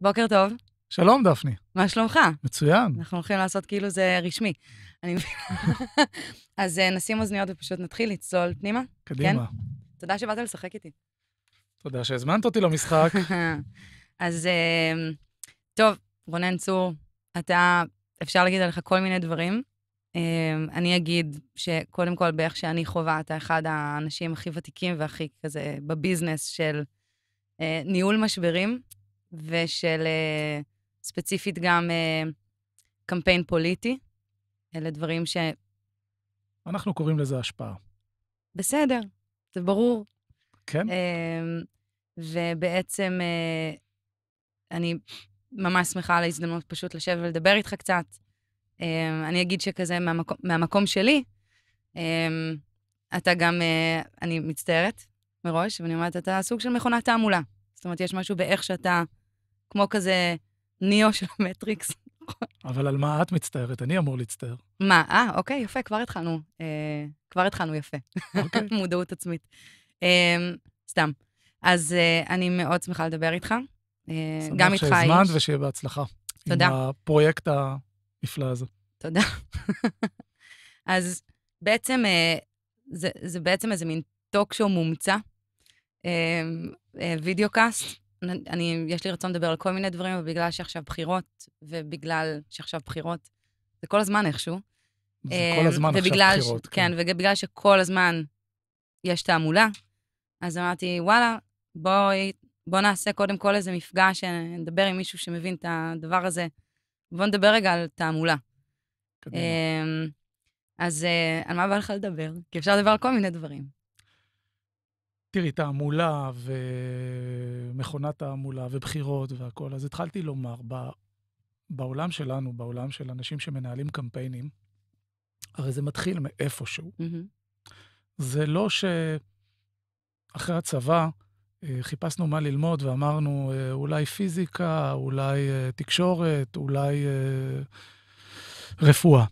בוקר טוב. שלום, דפני. מה שלומך? מצוין. אנחנו הולכים לעשות כאילו זה רשמי. אני מבינה. אז אה, נשים אוזניות ופשוט נתחיל לצלול פנימה. קדימה. כן? תודה שבאת לשחק איתי. תודה שהזמנת אותי למשחק. אז אה, טוב, רונן צור, אתה, אפשר להגיד עליך כל מיני דברים. אה, אני אגיד שקודם כל, באיך שאני חווה, אתה אחד האנשים הכי ותיקים והכי כזה בביזנס של ניהול משברים. ושל אה, ספציפית גם אה, קמפיין פוליטי. אלה דברים ש... אנחנו קוראים לזה השפעה. בסדר, זה ברור. כן. אמ, ובעצם אה, אני ממש שמחה על ההזדמנות פשוט לשבת ולדבר איתך קצת. אמ, אני אגיד שכזה מהמקום, מהמקום שלי, אמ, אתה גם, אני מצטערת מראש, ואני אומרת, אתה סוג של מכונת תעמולה. זאת אומרת, יש משהו באיך שאתה, כמו כזה ניאו של המטריקס. אבל על מה את מצטערת? אני אמור להצטער. מה? אה, אוקיי, יפה, כבר התחלנו. אה, כבר התחלנו יפה. אוקיי. מודעות עצמית. אה, סתם. אז אה, אני מאוד שמחה לדבר איתך. אה, גם איתך איש. שמח שהזמנת ושיהיה בהצלחה. תודה. עם הפרויקט הנפלא הזה. תודה. אז בעצם, אה, זה, זה בעצם איזה מין טוקשו מומצא, אמ, אה, וידאו קאסט. אני, יש לי רצון לדבר על כל מיני דברים, ובגלל שעכשיו בחירות, ובגלל שעכשיו בחירות, זה כל הזמן איכשהו. זה אמ, כל הזמן עכשיו בחירות. ש... כן. כן, ובגלל שכל הזמן יש תעמולה, אז אמרתי, וואלה, בואי, בוא נעשה קודם כל איזה מפגש, נדבר עם מישהו שמבין את הדבר הזה. בוא נדבר רגע על תעמולה. אמ, אז אה, על מה בא לך לדבר? כי אפשר לדבר על כל מיני דברים. תראי, תעמולה ומכונת תעמולה ובחירות והכול, אז התחלתי לומר, ב... בעולם שלנו, בעולם של אנשים שמנהלים קמפיינים, הרי זה מתחיל מאיפשהו. Mm-hmm. זה לא שאחרי הצבא אה, חיפשנו מה ללמוד ואמרנו, אה, אולי פיזיקה, אולי אה, תקשורת, אולי רפואה.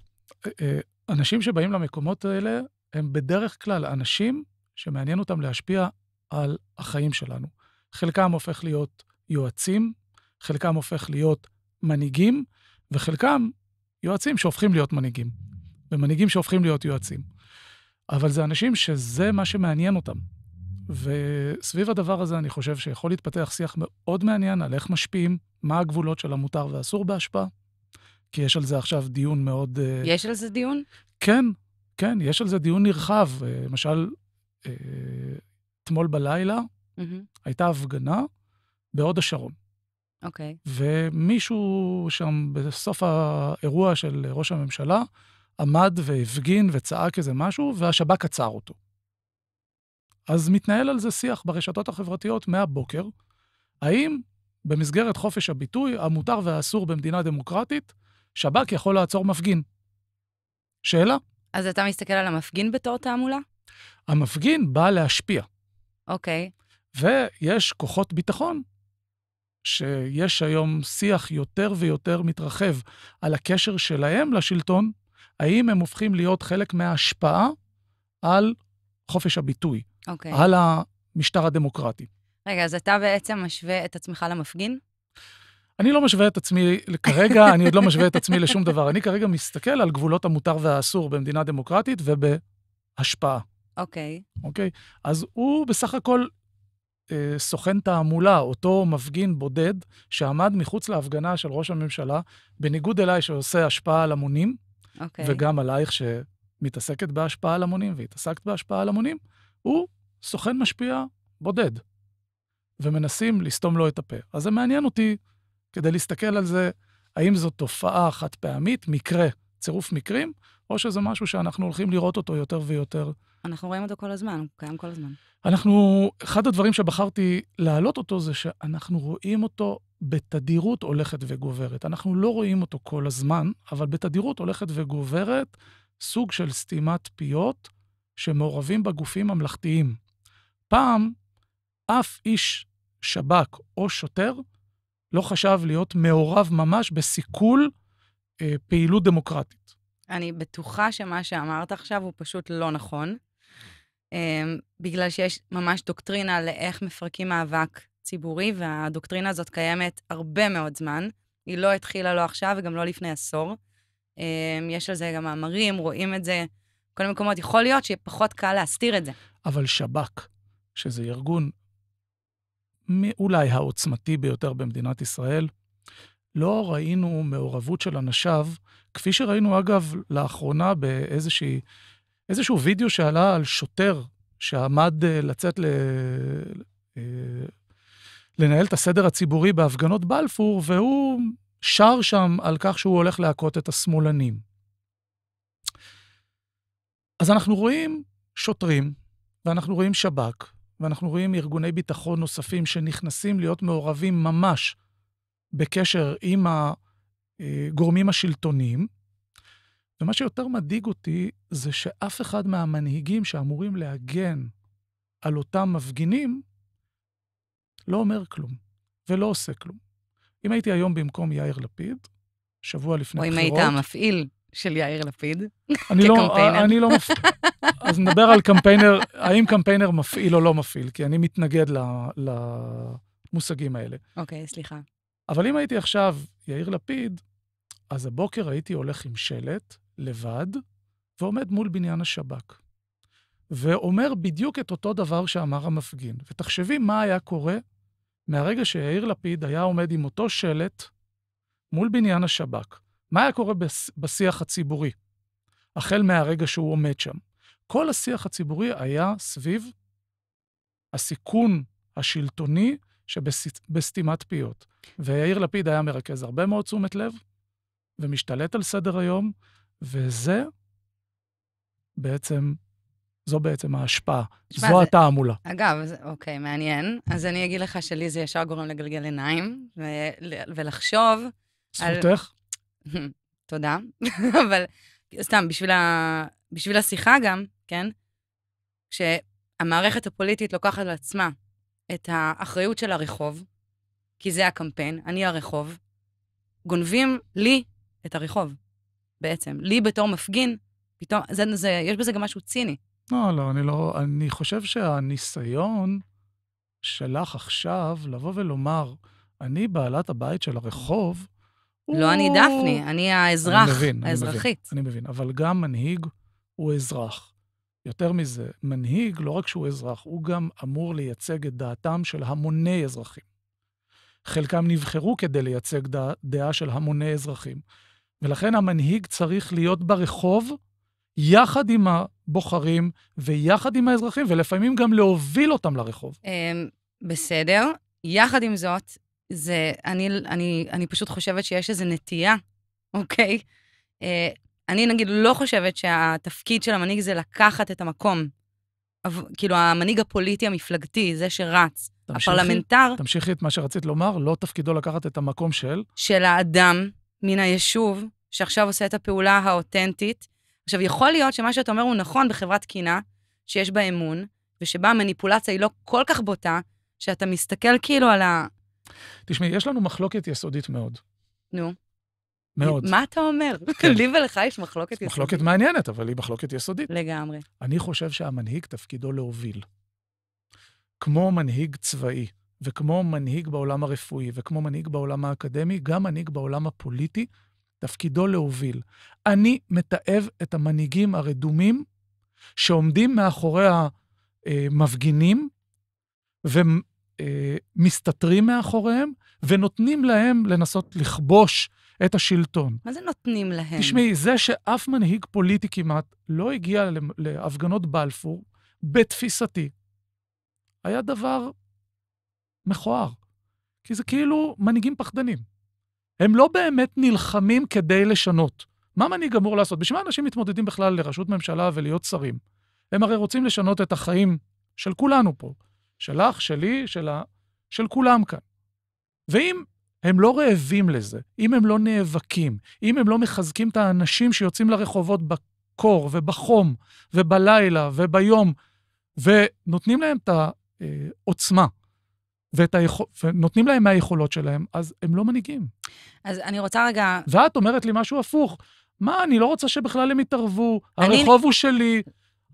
אנשים שבאים למקומות האלה הם בדרך כלל אנשים שמעניין אותם להשפיע על החיים שלנו. חלקם הופך להיות יועצים, חלקם הופך להיות מנהיגים, וחלקם יועצים שהופכים להיות מנהיגים, ומנהיגים שהופכים להיות יועצים. אבל זה אנשים שזה מה שמעניין אותם. וסביב הדבר הזה אני חושב שיכול להתפתח שיח מאוד מעניין על איך משפיעים, מה הגבולות של המותר והאסור בהשפעה, כי יש על זה עכשיו דיון מאוד... אה, יש על זה דיון? כן, כן, יש על זה דיון נרחב. אה, למשל, אה, אתמול בלילה הייתה הפגנה בהוד השרון. אוקיי. Okay. ומישהו שם בסוף האירוע של ראש הממשלה עמד והפגין וצעק איזה משהו, והשב"כ עצר אותו. אז מתנהל על זה שיח ברשתות החברתיות מהבוקר, האם במסגרת חופש הביטוי, המותר והאסור במדינה דמוקרטית, שב"כ יכול לעצור מפגין? שאלה. אז אתה מסתכל על המפגין בתור תעמולה? המפגין בא להשפיע. אוקיי. Okay. ויש כוחות ביטחון, שיש היום שיח יותר ויותר מתרחב על הקשר שלהם לשלטון, האם הם הופכים להיות חלק מההשפעה על חופש הביטוי, okay. אוקיי. על המשטר הדמוקרטי. רגע, אז אתה בעצם משווה את עצמך למפגין? אני לא משווה את עצמי, כרגע אני עוד לא משווה את עצמי לשום דבר. אני כרגע מסתכל על גבולות המותר והאסור במדינה דמוקרטית ובהשפעה. אוקיי. Okay. אוקיי? Okay? אז הוא בסך הכל אה, סוכן תעמולה, אותו מפגין בודד שעמד מחוץ להפגנה של ראש הממשלה, בניגוד אליי שעושה השפעה על המונים, okay. אוקיי. וגם עלייך שמתעסקת בהשפעה על המונים והתעסקת בהשפעה על המונים, הוא סוכן משפיע בודד, ומנסים לסתום לו את הפה. אז זה מעניין אותי כדי להסתכל על זה, האם זו תופעה חד פעמית, מקרה, צירוף מקרים, או שזה משהו שאנחנו הולכים לראות אותו יותר ויותר. אנחנו רואים אותו כל הזמן, הוא קיים כל הזמן. אנחנו, אחד הדברים שבחרתי להעלות אותו זה שאנחנו רואים אותו בתדירות הולכת וגוברת. אנחנו לא רואים אותו כל הזמן, אבל בתדירות הולכת וגוברת, סוג של סתימת פיות שמעורבים בגופים ממלכתיים. פעם, אף איש שב"כ או שוטר לא חשב להיות מעורב ממש בסיכול אה, פעילות דמוקרטית. אני בטוחה שמה שאמרת עכשיו הוא פשוט לא נכון. אמ, בגלל שיש ממש דוקטרינה לאיך מפרקים מאבק ציבורי, והדוקטרינה הזאת קיימת הרבה מאוד זמן. היא לא התחילה לא עכשיו וגם לא לפני עשור. אמ, יש על זה גם מאמרים, רואים את זה בכל המקומות. יכול להיות שפחות קל להסתיר את זה. אבל שב"כ, שזה ארגון אולי העוצמתי ביותר במדינת ישראל, לא ראינו מעורבות של אנשיו, כפי שראינו, אגב, לאחרונה באיזושהי איזשהו וידאו שעלה על שוטר שעמד אה, לצאת ל... אה, לנהל את הסדר הציבורי בהפגנות בלפור, והוא שר שם על כך שהוא הולך להכות את השמאלנים. אז אנחנו רואים שוטרים, ואנחנו רואים שב"כ, ואנחנו רואים ארגוני ביטחון נוספים שנכנסים להיות מעורבים ממש בקשר עם הגורמים אה, השלטוניים, ומה שיותר מדאיג אותי זה שאף אחד מהמנהיגים שאמורים להגן על אותם מפגינים לא אומר כלום ולא עושה כלום. אם הייתי היום במקום יאיר לפיד, שבוע לפני הבחירות... או אם היית המפעיל של יאיר לפיד, אני לא- כקמפיינר. לא, אני לא מפעיל. אז נדבר על קמפיינר, האם קמפיינר מפעיל או לא מפעיל, כי אני מתנגד למושגים האלה. אוקיי, okay, סליחה. אבל אם הייתי עכשיו יאיר לפיד, אז הבוקר הייתי הולך עם שלט לבד, ועומד מול בניין השב"כ. ואומר בדיוק את אותו דבר שאמר המפגין. ותחשבי מה היה קורה מהרגע שיאיר לפיד היה עומד עם אותו שלט מול בניין השב"כ. מה היה קורה בשיח הציבורי, החל מהרגע שהוא עומד שם? כל השיח הציבורי היה סביב הסיכון השלטוני שבסתימת פיות. ויאיר לפיד היה מרכז הרבה מאוד תשומת לב, ומשתלט על סדר היום, וזה בעצם, זו בעצם ההשפעה, זו זה, התעמולה. אגב, אוקיי, מעניין. אז אני אגיד לך שלי זה ישר גורם לגלגל עיניים, ו- ולחשוב... זכותך. על... תודה. אבל סתם, בשביל, ה... בשביל השיחה גם, כן? שהמערכת הפוליטית לוקחת על עצמה את האחריות של הרחוב, כי זה הקמפיין, אני הרחוב, גונבים לי את הרחוב. בעצם. לי בתור מפגין, פתאום, זה, זה, יש בזה גם משהו ציני. לא, לא, אני לא, אני חושב שהניסיון שלך עכשיו לבוא ולומר, אני בעלת הבית של הרחוב, הוא... לא אני דפני, אני האזרח, אני מבין, האזרחית. אני מבין, אני מבין, אבל גם מנהיג הוא אזרח. יותר מזה, מנהיג, לא רק שהוא אזרח, הוא גם אמור לייצג את דעתם של המוני אזרחים. חלקם נבחרו כדי לייצג דע, דעה של המוני אזרחים. ולכן המנהיג צריך להיות ברחוב יחד עם הבוחרים ויחד עם האזרחים, ולפעמים גם להוביל אותם לרחוב. אה, בסדר. יחד עם זאת, זה, אני, אני, אני פשוט חושבת שיש איזו נטייה, אוקיי? אה, אני נגיד לא חושבת שהתפקיד של המנהיג זה לקחת את המקום. כאילו, המנהיג הפוליטי המפלגתי, זה שרץ, תמשיכי, הפרלמנטר... תמשיכי את מה שרצית לומר, לא תפקידו לקחת את המקום של... של האדם, מן היישוב, שעכשיו עושה את הפעולה האותנטית. עכשיו, יכול להיות שמה שאתה אומר הוא נכון בחברת תקינה, שיש בה אמון, ושבה המניפולציה היא לא כל כך בוטה, שאתה מסתכל כאילו על ה... תשמעי, יש לנו מחלוקת יסודית מאוד. נו. מאוד. מה אתה אומר? כן. לי ולך יש מחלוקת יסודית. מחלוקת מעניינת, אבל היא מחלוקת יסודית. לגמרי. אני חושב שהמנהיג תפקידו להוביל. כמו מנהיג צבאי. וכמו מנהיג בעולם הרפואי, וכמו מנהיג בעולם האקדמי, גם מנהיג בעולם הפוליטי, תפקידו להוביל. אני מתעב את המנהיגים הרדומים שעומדים מאחורי המפגינים ומסתתרים אה, מאחוריהם, ונותנים להם לנסות לכבוש את השלטון. מה זה נותנים להם? תשמעי, זה שאף מנהיג פוליטי כמעט לא הגיע להפגנות בלפור, בתפיסתי, היה דבר מכוער. כי זה כאילו מנהיגים פחדנים. הם לא באמת נלחמים כדי לשנות. מה מנהיג אמור לעשות? בשביל מה אנשים מתמודדים בכלל לראשות ממשלה ולהיות שרים? הם הרי רוצים לשנות את החיים של כולנו פה, שלך, שלי, שלה, של כולם כאן. ואם הם לא רעבים לזה, אם הם לא נאבקים, אם הם לא מחזקים את האנשים שיוצאים לרחובות בקור ובחום ובלילה וביום, ונותנים להם את העוצמה אה, ואת היכול... ונותנים להם מהיכולות שלהם, אז הם לא מנהיגים. אז אני רוצה רגע... ואת אומרת לי משהו הפוך. מה, אני לא רוצה שבכלל הם יתערבו, אני... הרחוב הוא שלי.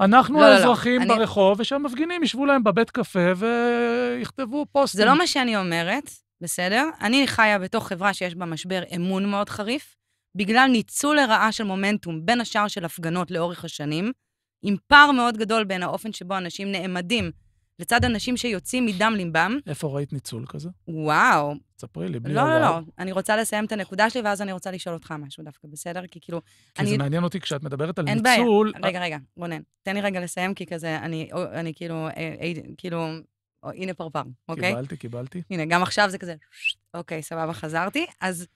אנחנו לא, האזרחים לא, לא. ברחוב, אני... ושהמפגינים ישבו להם בבית קפה ויכתבו פוסטים. זה לא מה שאני אומרת, בסדר? אני חיה בתוך חברה שיש בה משבר אמון מאוד חריף, בגלל ניצול לרעה של מומנטום, בין השאר של הפגנות לאורך השנים, עם פער מאוד גדול בין האופן שבו אנשים נעמדים לצד אנשים שיוצאים מדם ליבם. איפה ראית ניצול כזה? וואו. תספרי לי, בלי לא, לא, לא. אני רוצה לסיים את הנקודה שלי, ואז אני רוצה לשאול אותך משהו דווקא, בסדר? כי כאילו... כי אני... זה מעניין אותי, כשאת מדברת על אין ניצול... אין בעיה. רגע, אה- רגע, רונן, תן לי רגע לסיים, כי כזה, אני, אני כאילו, אה, אה, כאילו, או, הנה פרפר, אוקיי? קיבלתי, קיבלתי. הנה, גם עכשיו זה כזה, אוקיי, סבבה, חזרתי. אז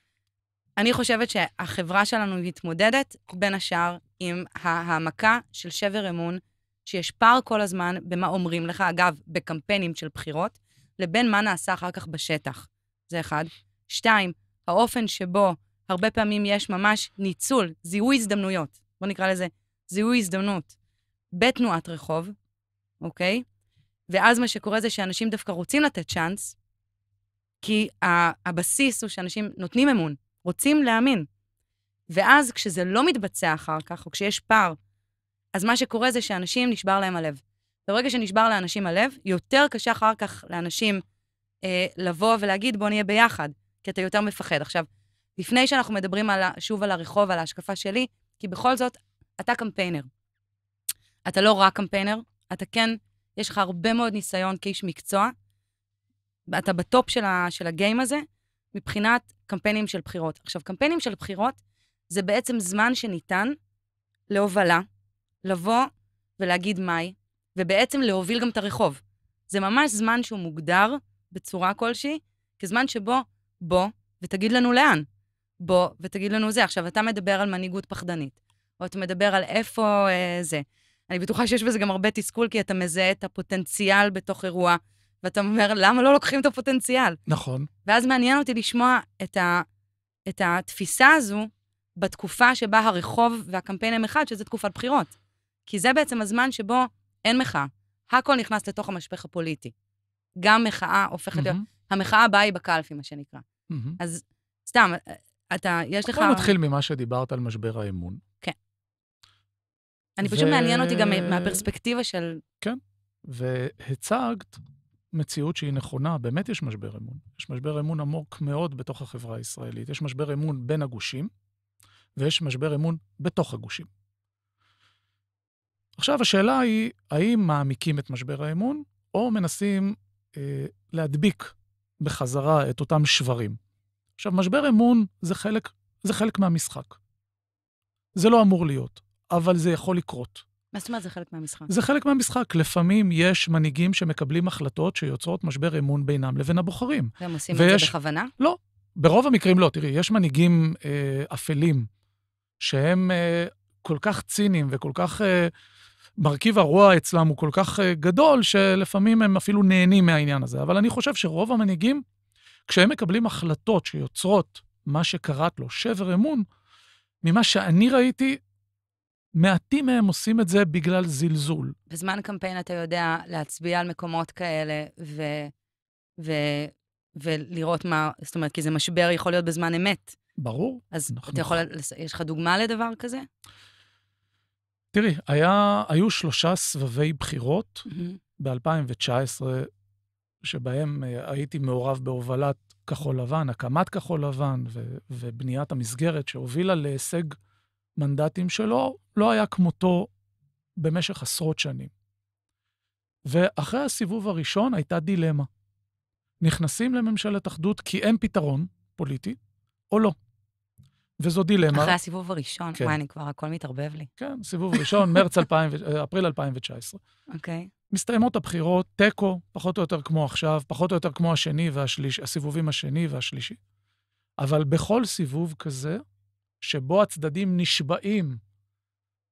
אני חושבת שהחברה שלנו מתמודדת, בין השאר, עם ההעמקה של שבר אמון. שיש פער כל הזמן במה אומרים לך, אגב, בקמפיינים של בחירות, לבין מה נעשה אחר כך בשטח. זה אחד. שתיים, האופן שבו הרבה פעמים יש ממש ניצול, זיהוי הזדמנויות. בואו נקרא לזה זיהוי הזדמנות בתנועת רחוב, אוקיי? ואז מה שקורה זה שאנשים דווקא רוצים לתת צ'אנס, כי הבסיס הוא שאנשים נותנים אמון, רוצים להאמין. ואז כשזה לא מתבצע אחר כך, או כשיש פער אז מה שקורה זה שאנשים נשבר להם הלב. ברגע שנשבר לאנשים הלב, יותר קשה אחר כך לאנשים אה, לבוא ולהגיד, בוא נהיה ביחד, כי אתה יותר מפחד. עכשיו, לפני שאנחנו מדברים על, שוב על הרחוב, על ההשקפה שלי, כי בכל זאת, אתה קמפיינר. אתה לא רק קמפיינר, אתה כן, יש לך הרבה מאוד ניסיון כאיש מקצוע, אתה בטופ של, ה, של הגיים הזה, מבחינת קמפיינים של בחירות. עכשיו, קמפיינים של בחירות זה בעצם זמן שניתן להובלה, לבוא ולהגיד מהי, ובעצם להוביל גם את הרחוב. זה ממש זמן שהוא מוגדר בצורה כלשהי, כזמן שבו, בוא ותגיד לנו לאן. בוא ותגיד לנו זה. עכשיו, אתה מדבר על מנהיגות פחדנית, או אתה מדבר על איפה אה, זה. אני בטוחה שיש בזה גם הרבה תסכול, כי אתה מזהה את הפוטנציאל בתוך אירוע, ואתה אומר, למה לא לוקחים את הפוטנציאל? נכון. ואז מעניין אותי לשמוע את, ה, את התפיסה הזו בתקופה שבה הרחוב והקמפיין הם אחד, שזה תקופת בחירות. כי זה בעצם הזמן שבו אין מחאה. הכל נכנס לתוך המשפך הפוליטי. גם מחאה הופכת mm-hmm. להיות... המחאה הבאה היא בקלפי, מה שנקרא. Mm-hmm. אז סתם, אה, אתה, יש לך... בוא נתחיל ממה שדיברת על משבר האמון. כן. אני פשוט מעניין אותי גם מהפרספקטיבה של... כן, והצגת מציאות שהיא נכונה, באמת יש משבר אמון. יש משבר אמון עמוק מאוד בתוך החברה הישראלית. יש משבר אמון בין הגושים, ויש משבר אמון בתוך הגושים. עכשיו, השאלה היא, האם מעמיקים את משבר האמון, או מנסים אה, להדביק בחזרה את אותם שברים. עכשיו, משבר אמון זה חלק, זה חלק מהמשחק. זה לא אמור להיות, אבל זה יכול לקרות. מה זאת אומרת זה חלק מהמשחק? זה חלק מהמשחק. לפעמים יש מנהיגים שמקבלים החלטות שיוצרות משבר אמון בינם לבין הבוחרים. והם עושים ויש... את זה בכוונה? לא, ברוב המקרים לא. תראי, יש מנהיגים אה, אפלים, שהם אה, כל כך ציניים וכל כך... אה, מרכיב הרוע אצלם הוא כל כך אה, גדול, שלפעמים הם אפילו נהנים מהעניין הזה. אבל אני חושב שרוב המנהיגים, כשהם מקבלים החלטות שיוצרות מה שקראת לו שבר אמון, ממה שאני ראיתי, מעטים מהם עושים את זה בגלל זלזול. בזמן קמפיין אתה יודע להצביע על מקומות כאלה ו... ו... ולראות מה, זאת אומרת, כי זה משבר יכול להיות בזמן אמת. ברור. אז נכון. אתה יכול, יש לך דוגמה לדבר כזה? תראי, היה, היו שלושה סבבי בחירות ב-2019, שבהם אה, הייתי מעורב בהובלת כחול לבן, הקמת כחול לבן ו- ובניית המסגרת שהובילה להישג מנדטים שלא לא היה כמותו במשך עשרות שנים. ואחרי הסיבוב הראשון הייתה דילמה. נכנסים לממשלת אחדות כי אין פתרון פוליטי, או לא. וזו דילמה. אחרי הסיבוב הראשון, כן. וואי, אני כבר, הכל מתערבב לי. כן, סיבוב ראשון, מרץ 2000, אה, אפריל 2019. אוקיי. Okay. מסתיימות הבחירות, תיקו, פחות או יותר כמו עכשיו, פחות או יותר כמו השני והשליש, הסיבובים השני והשלישי. אבל בכל סיבוב כזה, שבו הצדדים נשבעים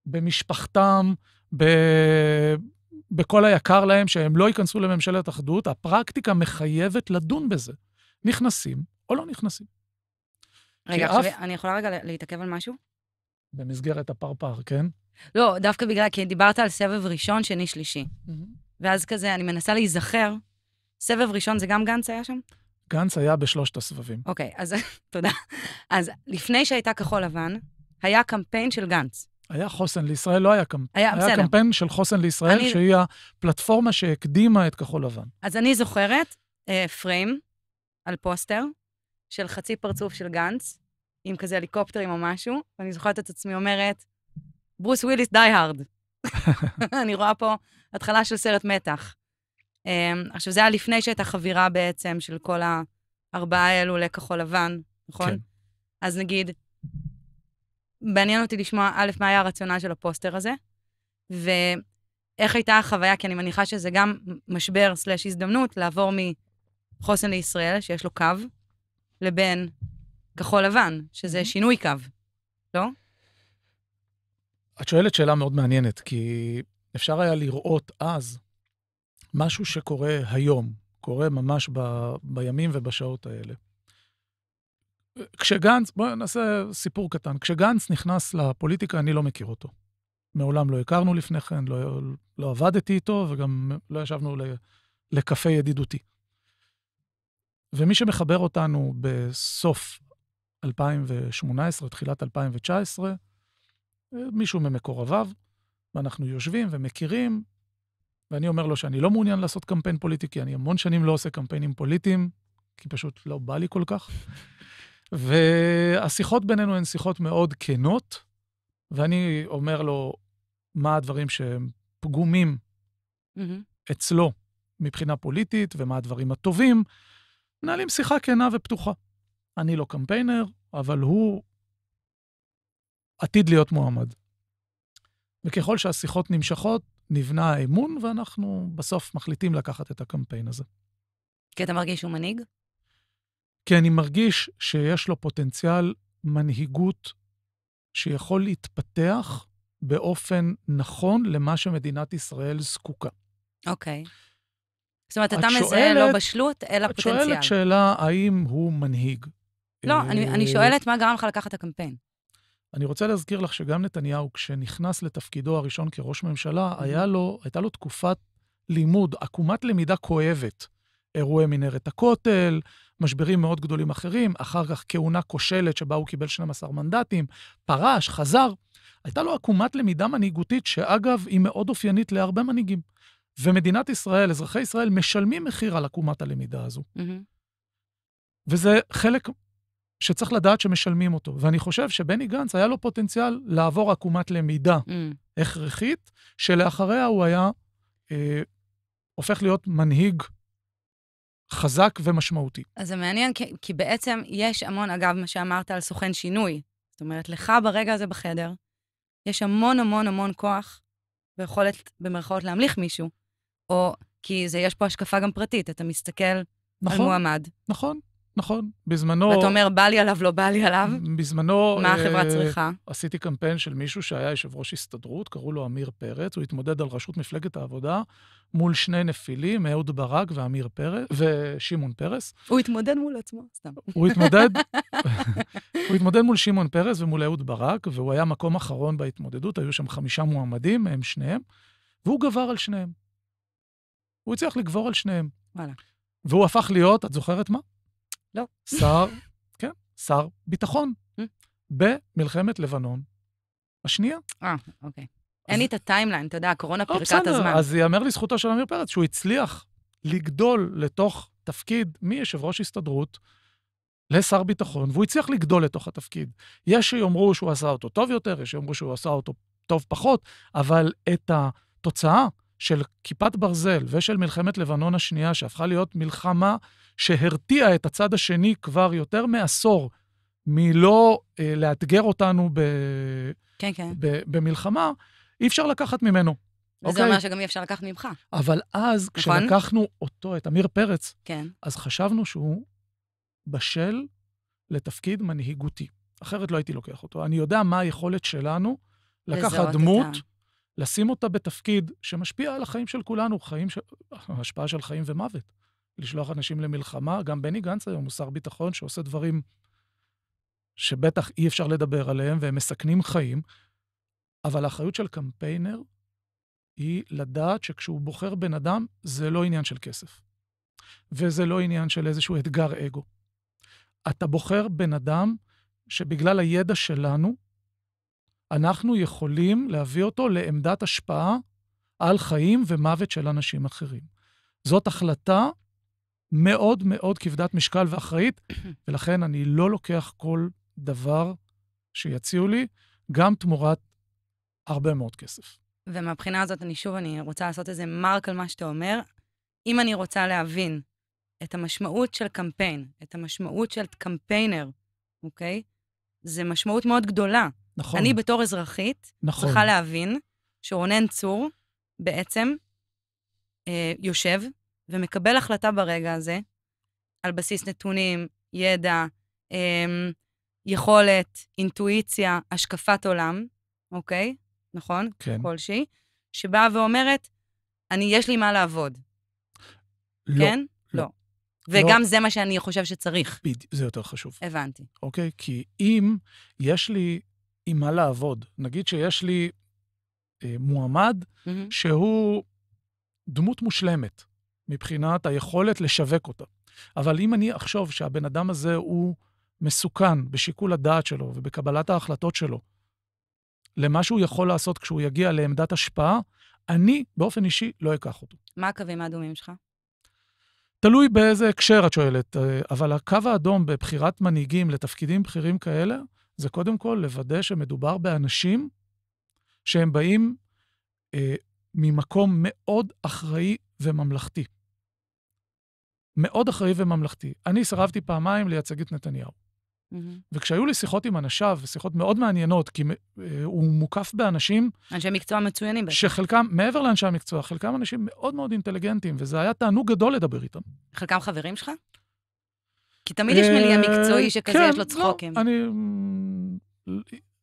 במשפחתם, ב... בכל היקר להם, שהם לא ייכנסו לממשלת אחדות, הפרקטיקה מחייבת לדון בזה. נכנסים או לא נכנסים. רגע, עכשיו אף... אני יכולה רגע להתעכב על משהו? במסגרת הפרפר, כן? לא, דווקא בגלל, כי דיברת על סבב ראשון, שני, שלישי. Mm-hmm. ואז כזה, אני מנסה להיזכר, סבב ראשון זה גם גנץ היה שם? גנץ היה בשלושת הסבבים. אוקיי, okay, אז תודה. אז לפני שהייתה כחול לבן, היה קמפיין של גנץ. היה חוסן לישראל, לא היה קמפיין. היה, היה קמפיין של חוסן לישראל, אני... שהיא הפלטפורמה שהקדימה את כחול לבן. אז אני זוכרת אה, פריים על פוסטר, של חצי פרצוף של גנץ, עם כזה הליקופטרים או משהו, ואני זוכרת את עצמי אומרת, ברוס וויליס די-הארד. אני רואה פה התחלה של סרט מתח. אמ, עכשיו, זה היה לפני שהייתה חבירה בעצם של כל הארבעה האלו לכחול לבן, נכון? כן. אז נגיד, מעניין אותי לשמוע, א', מה היה הרציונל של הפוסטר הזה, ואיך הייתה החוויה, כי אני מניחה שזה גם משבר סלש הזדמנות לעבור מחוסן לישראל, שיש לו קו, לבין כחול לבן, שזה mm-hmm. שינוי קו, לא? את שואלת שאלה מאוד מעניינת, כי אפשר היה לראות אז משהו שקורה היום, קורה ממש ב, בימים ובשעות האלה. כשגנץ, בואו נעשה סיפור קטן. כשגנץ נכנס לפוליטיקה, אני לא מכיר אותו. מעולם לא הכרנו לפני כן, לא, לא עבדתי איתו וגם לא ישבנו לקפה ידידותי. ומי שמחבר אותנו בסוף 2018, תחילת 2019, אה, מישהו ממקורביו, ואנחנו יושבים ומכירים, ואני אומר לו שאני לא מעוניין לעשות קמפיין פוליטי, כי אני המון שנים לא עושה קמפיינים פוליטיים, כי פשוט לא בא לי כל כך. והשיחות בינינו הן שיחות מאוד כנות, ואני אומר לו מה הדברים שהם פגומים mm-hmm. אצלו מבחינה פוליטית, ומה הדברים הטובים, מנהלים שיחה כנה ופתוחה. אני לא קמפיינר, אבל הוא עתיד להיות מועמד. וככל שהשיחות נמשכות, נבנה האמון, ואנחנו בסוף מחליטים לקחת את הקמפיין הזה. כי אתה מרגיש שהוא מנהיג? כי אני מרגיש שיש לו פוטנציאל מנהיגות שיכול להתפתח באופן נכון למה שמדינת ישראל זקוקה. אוקיי. Okay. זאת אומרת, את אתה שואלת, מזהה לא בשלות, אלא את פוטנציאל. את שואלת שאלה, האם הוא מנהיג? לא, אה, אני, אני שואלת מה גרם לך לקחת את הקמפיין. אני רוצה להזכיר לך שגם נתניהו, כשנכנס לתפקידו הראשון כראש ממשלה, היה לו, הייתה לו תקופת לימוד, עקומת למידה כואבת. אירועי מנהרת הכותל, משברים מאוד גדולים אחרים, אחר כך כהונה כושלת שבה הוא קיבל 12 מנדטים, פרש, חזר. הייתה לו עקומת למידה מנהיגותית, שאגב, היא מאוד אופיינית להרבה מנהיגים. ומדינת ישראל, אזרחי ישראל, משלמים מחיר על עקומת הלמידה הזו. Mm-hmm. וזה חלק שצריך לדעת שמשלמים אותו. ואני חושב שבני גנץ, היה לו פוטנציאל לעבור עקומת למידה mm. hmm הכרחית, שלאחריה הוא היה אה, הופך להיות מנהיג חזק ומשמעותי. אז זה מעניין, כי, כי בעצם יש המון, אגב, מה שאמרת על סוכן שינוי. זאת אומרת, לך ברגע הזה בחדר, יש המון המון המון כוח ויכולת, במרכאות, להמליך מישהו. או כי זה, יש פה השקפה גם פרטית, אתה מסתכל נכון, על מועמד. נכון, נכון. בזמנו... ואתה אומר, בא לי עליו, לא בא לי עליו. בזמנו... מה החברה אה, צריכה? עשיתי קמפיין של מישהו שהיה יושב ראש הסתדרות, קראו לו אמיר פרץ, הוא התמודד על ראשות מפלגת העבודה מול שני נפילים, אהוד ברק ואמיר פרץ, ושמעון פרס. הוא התמודד מול עצמו, סתם. הוא התמודד, הוא התמודד מול שמעון פרס ומול אהוד ברק, והוא היה מקום אחרון בהתמודדות, היו שם חמישה מועמדים, הם שניהם, והוא גבר על שניהם. הוא הצליח לגבור על שניהם. וואלה. והוא הפך להיות, את זוכרת מה? לא. שר, כן, שר ביטחון. Mm. במלחמת לבנון השנייה. אה, אוקיי. אין לי את הטיימליין, אתה יודע, הקורונה לא, פרקה את הזמן. בסדר, אז ייאמר לזכותו של עמיר פרץ שהוא הצליח לגדול לתוך תפקיד מיושב ראש הסתדרות לשר ביטחון, והוא הצליח לגדול לתוך התפקיד. יש שיאמרו שהוא עשה אותו טוב יותר, יש שיאמרו שהוא עשה אותו טוב פחות, אבל את התוצאה של כיפת ברזל ושל מלחמת לבנון השנייה, שהפכה להיות מלחמה שהרתיעה את הצד השני כבר יותר מעשור מלא אה, לאתגר אותנו ב, כן, כן. ב, במלחמה, אי אפשר לקחת ממנו. וזה אוקיי? אומר שגם אי אפשר לקחת ממך. אבל אז, נכון? כשלקחנו אותו, את עמיר פרץ, כן. אז חשבנו שהוא בשל לתפקיד מנהיגותי. אחרת לא הייתי לוקח אותו. אני יודע מה היכולת שלנו לקחת דמות... אותה. לשים אותה בתפקיד שמשפיע על החיים של כולנו, חיים ש... השפעה של חיים ומוות. לשלוח אנשים למלחמה, גם בני גנץ היום הוא שר ביטחון שעושה דברים שבטח אי אפשר לדבר עליהם והם מסכנים חיים, אבל האחריות של קמפיינר היא לדעת שכשהוא בוחר בן אדם, זה לא עניין של כסף. וזה לא עניין של איזשהו אתגר אגו. אתה בוחר בן אדם שבגלל הידע שלנו, אנחנו יכולים להביא אותו לעמדת השפעה על חיים ומוות של אנשים אחרים. זאת החלטה מאוד מאוד כבדת משקל ואחראית, ולכן אני לא לוקח כל דבר שיציעו לי, גם תמורת הרבה מאוד כסף. ומהבחינה הזאת, אני שוב, אני רוצה לעשות איזה מרק על מה שאתה אומר. אם אני רוצה להבין את המשמעות של קמפיין, את המשמעות של קמפיינר, אוקיי? זה משמעות מאוד גדולה. נכון. אני בתור אזרחית, נכון. צריכה להבין שרונן צור בעצם אה, יושב ומקבל החלטה ברגע הזה, על בסיס נתונים, ידע, אה, יכולת, אינטואיציה, השקפת עולם, אוקיי? נכון? כן. כלשהי, שבאה ואומרת, אני, יש לי מה לעבוד. לא. כן? לא. לא. לא. וגם לא. זה מה שאני חושב שצריך. בדיוק, זה יותר חשוב. הבנתי. אוקיי? כי אם יש לי עם מה לעבוד. נגיד שיש לי אה, מועמד mm-hmm. שהוא דמות מושלמת מבחינת היכולת לשווק אותה. אבל אם אני אחשוב שהבן אדם הזה הוא מסוכן בשיקול הדעת שלו ובקבלת ההחלטות שלו, למה שהוא יכול לעשות כשהוא יגיע לעמדת השפעה, אני באופן אישי לא אקח אותו. מה הקווים האדומים שלך? תלוי באיזה הקשר את שואלת, אה, אבל הקו האדום בבחירת מנהיגים לתפקידים בכירים כאלה, זה קודם כל לוודא שמדובר באנשים שהם באים אה, ממקום מאוד אחראי וממלכתי. מאוד אחראי וממלכתי. אני סרבתי פעמיים לייצג את נתניהו. Mm-hmm. וכשהיו לי שיחות עם אנשיו, שיחות מאוד מעניינות, כי אה, הוא מוקף באנשים... אנשי מקצוע מצוינים בעצם. שחלקם, מעבר לאנשי המקצוע, חלקם אנשים מאוד מאוד אינטליגנטים, וזה היה תענוג גדול לדבר איתם. חלקם חברים שלך? כי תמיד יש מניע מקצועי אה, שכזה כן, יש לו לא, צחוקים. לא, אני...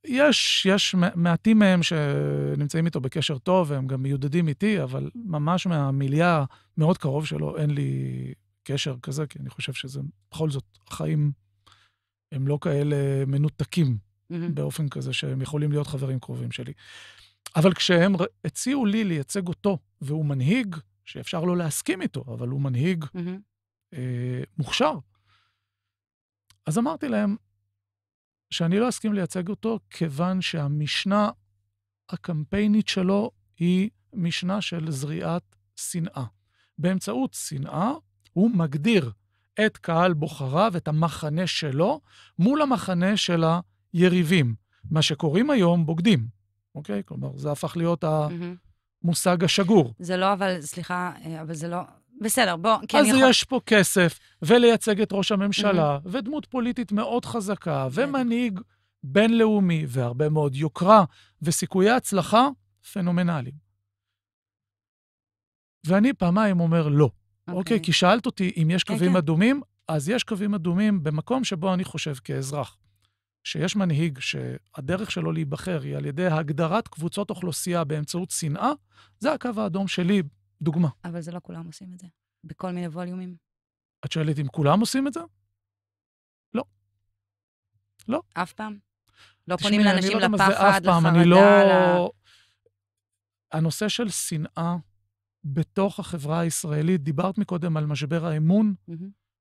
יש, יש מעטים מהם שנמצאים איתו בקשר טוב, והם גם מיודדים איתי, אבל ממש מהמיליה מאוד קרוב שלו אין לי קשר כזה, כי אני חושב שזה, בכל זאת, החיים הם לא כאלה מנותקים mm-hmm. באופן כזה שהם יכולים להיות חברים קרובים שלי. אבל כשהם הציעו לי לייצג אותו, והוא מנהיג, שאפשר לא להסכים איתו, אבל הוא מנהיג mm-hmm. אה, מוכשר, אז אמרתי להם שאני לא אסכים לייצג אותו, כיוון שהמשנה הקמפיינית שלו היא משנה של זריעת שנאה. באמצעות שנאה הוא מגדיר את קהל בוחריו, את המחנה שלו, מול המחנה של היריבים, מה שקוראים היום בוגדים, אוקיי? כלומר, זה הפך להיות המושג השגור. זה לא, אבל, סליחה, אה, אבל זה לא, בסדר, בוא, כן יכול... אז יש פה כסף, ולייצג את ראש הממשלה, mm-hmm. ודמות פוליטית מאוד חזקה, ומנהיג בינלאומי, והרבה מאוד יוקרה, וסיכויי הצלחה פנומנליים. ואני פעמיים אומר לא. אוקיי, okay. אוקיי. okay, כי שאלת אותי אם יש okay, כן, קווים okay. כן. אדומים, אז יש קווים אדומים במקום שבו אני חושב כאזרח, שיש מנהיג שהדרך שלו להיבחר היא על ידי הגדרת קבוצות אוכלוסייה באמצעות שנאה, זה הקו האדום שלי דוגמה. אבל זה לא כולם עושים את זה, בכל מיני ווליומים. את שואלת אם כולם עושים את זה? לא. לא. אף פעם? לא פונים לאנשים לא לפחד, לחרדה, לא... לה... הנושא של שנאה בתוך החברה הישראלית, דיברת מקודם על משבר האמון, mm-hmm.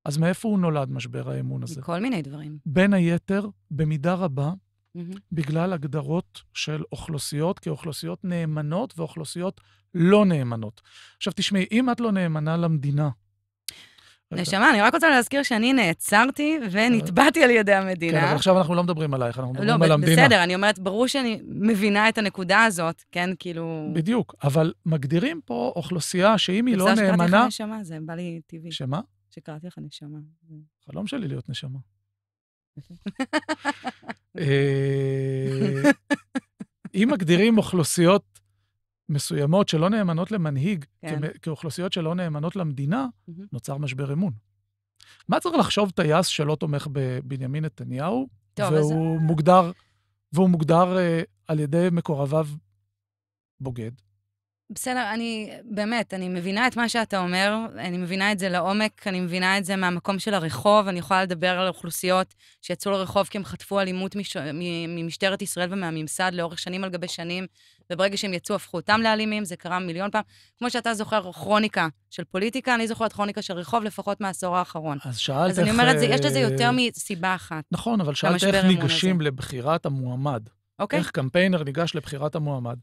אז מאיפה הוא נולד, משבר האמון הזה? מכל מיני דברים. בין היתר, במידה רבה, mm-hmm. בגלל הגדרות של אוכלוסיות כאוכלוסיות נאמנות ואוכלוסיות לא נאמנות. עכשיו תשמעי, אם את לא נאמנה למדינה, נשמה, אני רק רוצה להזכיר שאני נעצרתי ונתבעתי על ידי המדינה. כן, אבל עכשיו אנחנו לא מדברים עלייך, אנחנו מדברים לא, על המדינה. לא, בסדר, אני אומרת, ברור שאני מבינה את הנקודה הזאת, כן, כאילו... בדיוק, אבל מגדירים פה אוכלוסייה שאם היא לא נאמנה... בסדר, שקראתי לך נשמה, זה בא לי טבעי. שמה? שקראתי לך נשמה. חלום שלי להיות נשמה. אה, אם מגדירים אוכלוסיות מסוימות שלא נאמנות למנהיג כן. כאוכלוסיות שלא נאמנות למדינה, נוצר משבר אמון. מה צריך לחשוב טייס שלא תומך בבנימין נתניהו, טוב, והוא, אז... מוגדר, והוא מוגדר אה, על ידי מקורביו בוגד? בסדר, אני באמת, אני מבינה את מה שאתה אומר, אני מבינה את זה לעומק, אני מבינה את זה מהמקום של הרחוב, אני יכולה לדבר על אוכלוסיות שיצאו לרחוב כי הם חטפו אלימות מש... ממשטרת ישראל ומהממסד לאורך שנים על גבי שנים, וברגע שהם יצאו הפכו אותם לאלימים, זה קרה מיליון פעם. כמו שאתה זוכר כרוניקה של פוליטיקה, אני זוכרת כרוניקה של רחוב, לפחות מהעשור האחרון. אז שאלת איך... אז אני אומרת, אה... יש לזה אה, יותר מסיבה אחת. נכון, אבל שאלת איך ניגשים לבחירת המועמד. אוקיי. Okay. איך קמפיינר ניגש לבחירת המועמד.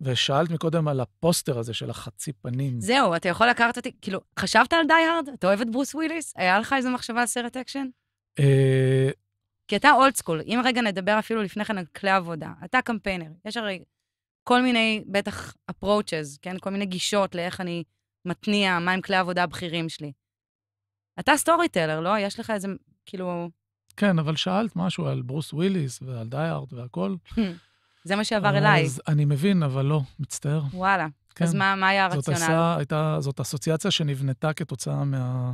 ושאלת מקודם על הפוסטר הזה של החצי פנים. זהו, אתה יכול לקחת אותי, כאילו, חשבת על די-הארד? אתה אוהב את ברוס וויליס? היה לך איזו מחשבה על סרט אקשן? אה, כי אתה אולד סקול. אם רגע נדבר אפילו לפני כן על כלי עבודה, אתה קמפיינר. יש הרי כל מיני, בטח, approaches, כן? כל מיני גישות לאיך אני מתניע, מה עם כלי העבודה הבכירים שלי. אתה סטורי טלר, לא? יש לך איזה, כאילו... כן, אבל שאלת משהו על ברוס וויליס ועל די-הארד והכל. Hmm. זה מה שעבר אז אליי. אז אני מבין, אבל לא, מצטער. וואלה. כן. אז מה, מה היה הרציונל? זאת, עשה, הייתה, זאת אסוציאציה שנבנתה כתוצאה מה...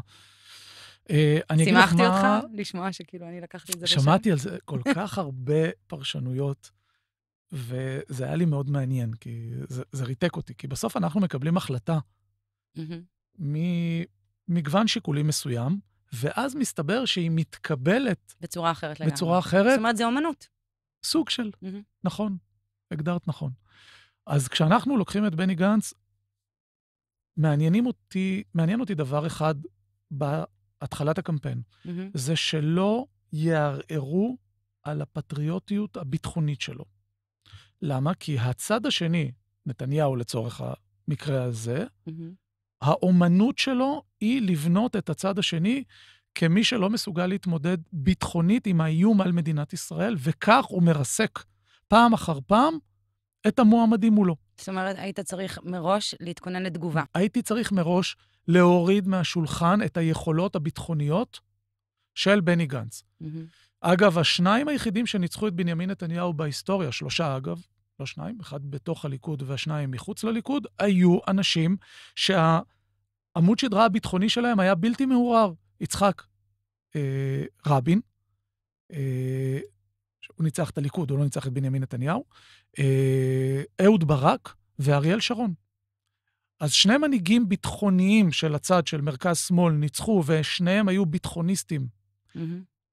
אה, שימחתי אותך מה... לשמוע שכאילו אני לקחתי את זה בשם. שמעתי על זה כל כך הרבה פרשנויות, וזה היה לי מאוד מעניין, כי זה, זה ריתק אותי. כי בסוף אנחנו מקבלים החלטה ממגוון שיקולים מסוים, ואז מסתבר שהיא מתקבלת... בצורה אחרת לגמרי. בצורה אחרת. זאת אומרת, זה אומנות. סוג של, נכון. הגדרת נכון. אז כשאנחנו לוקחים את בני גנץ, מעניינים אותי, מעניין אותי דבר אחד בהתחלת הקמפיין, mm-hmm. זה שלא יערערו על הפטריוטיות הביטחונית שלו. למה? כי הצד השני, נתניהו לצורך המקרה הזה, mm-hmm. האומנות שלו היא לבנות את הצד השני כמי שלא מסוגל להתמודד ביטחונית עם האיום על מדינת ישראל, וכך הוא מרסק פעם אחר פעם את המועמדים מולו. זאת אומרת, היית צריך מראש להתכונן לתגובה. הייתי צריך מראש להוריד מהשולחן את היכולות הביטחוניות של בני גנץ. Mm-hmm. אגב, השניים היחידים שניצחו את בנימין נתניהו בהיסטוריה, שלושה אגב, לא שניים, אחד בתוך הליכוד והשניים מחוץ לליכוד, היו אנשים שהעמוד שדרה הביטחוני שלהם היה בלתי מעורער. יצחק אה, רבין, אה, הוא ניצח את הליכוד, הוא לא ניצח את בנימין נתניהו, אה, אהוד ברק ואריאל שרון. אז שני מנהיגים ביטחוניים של הצד של מרכז-שמאל ניצחו, ושניהם היו ביטחוניסטים mm-hmm.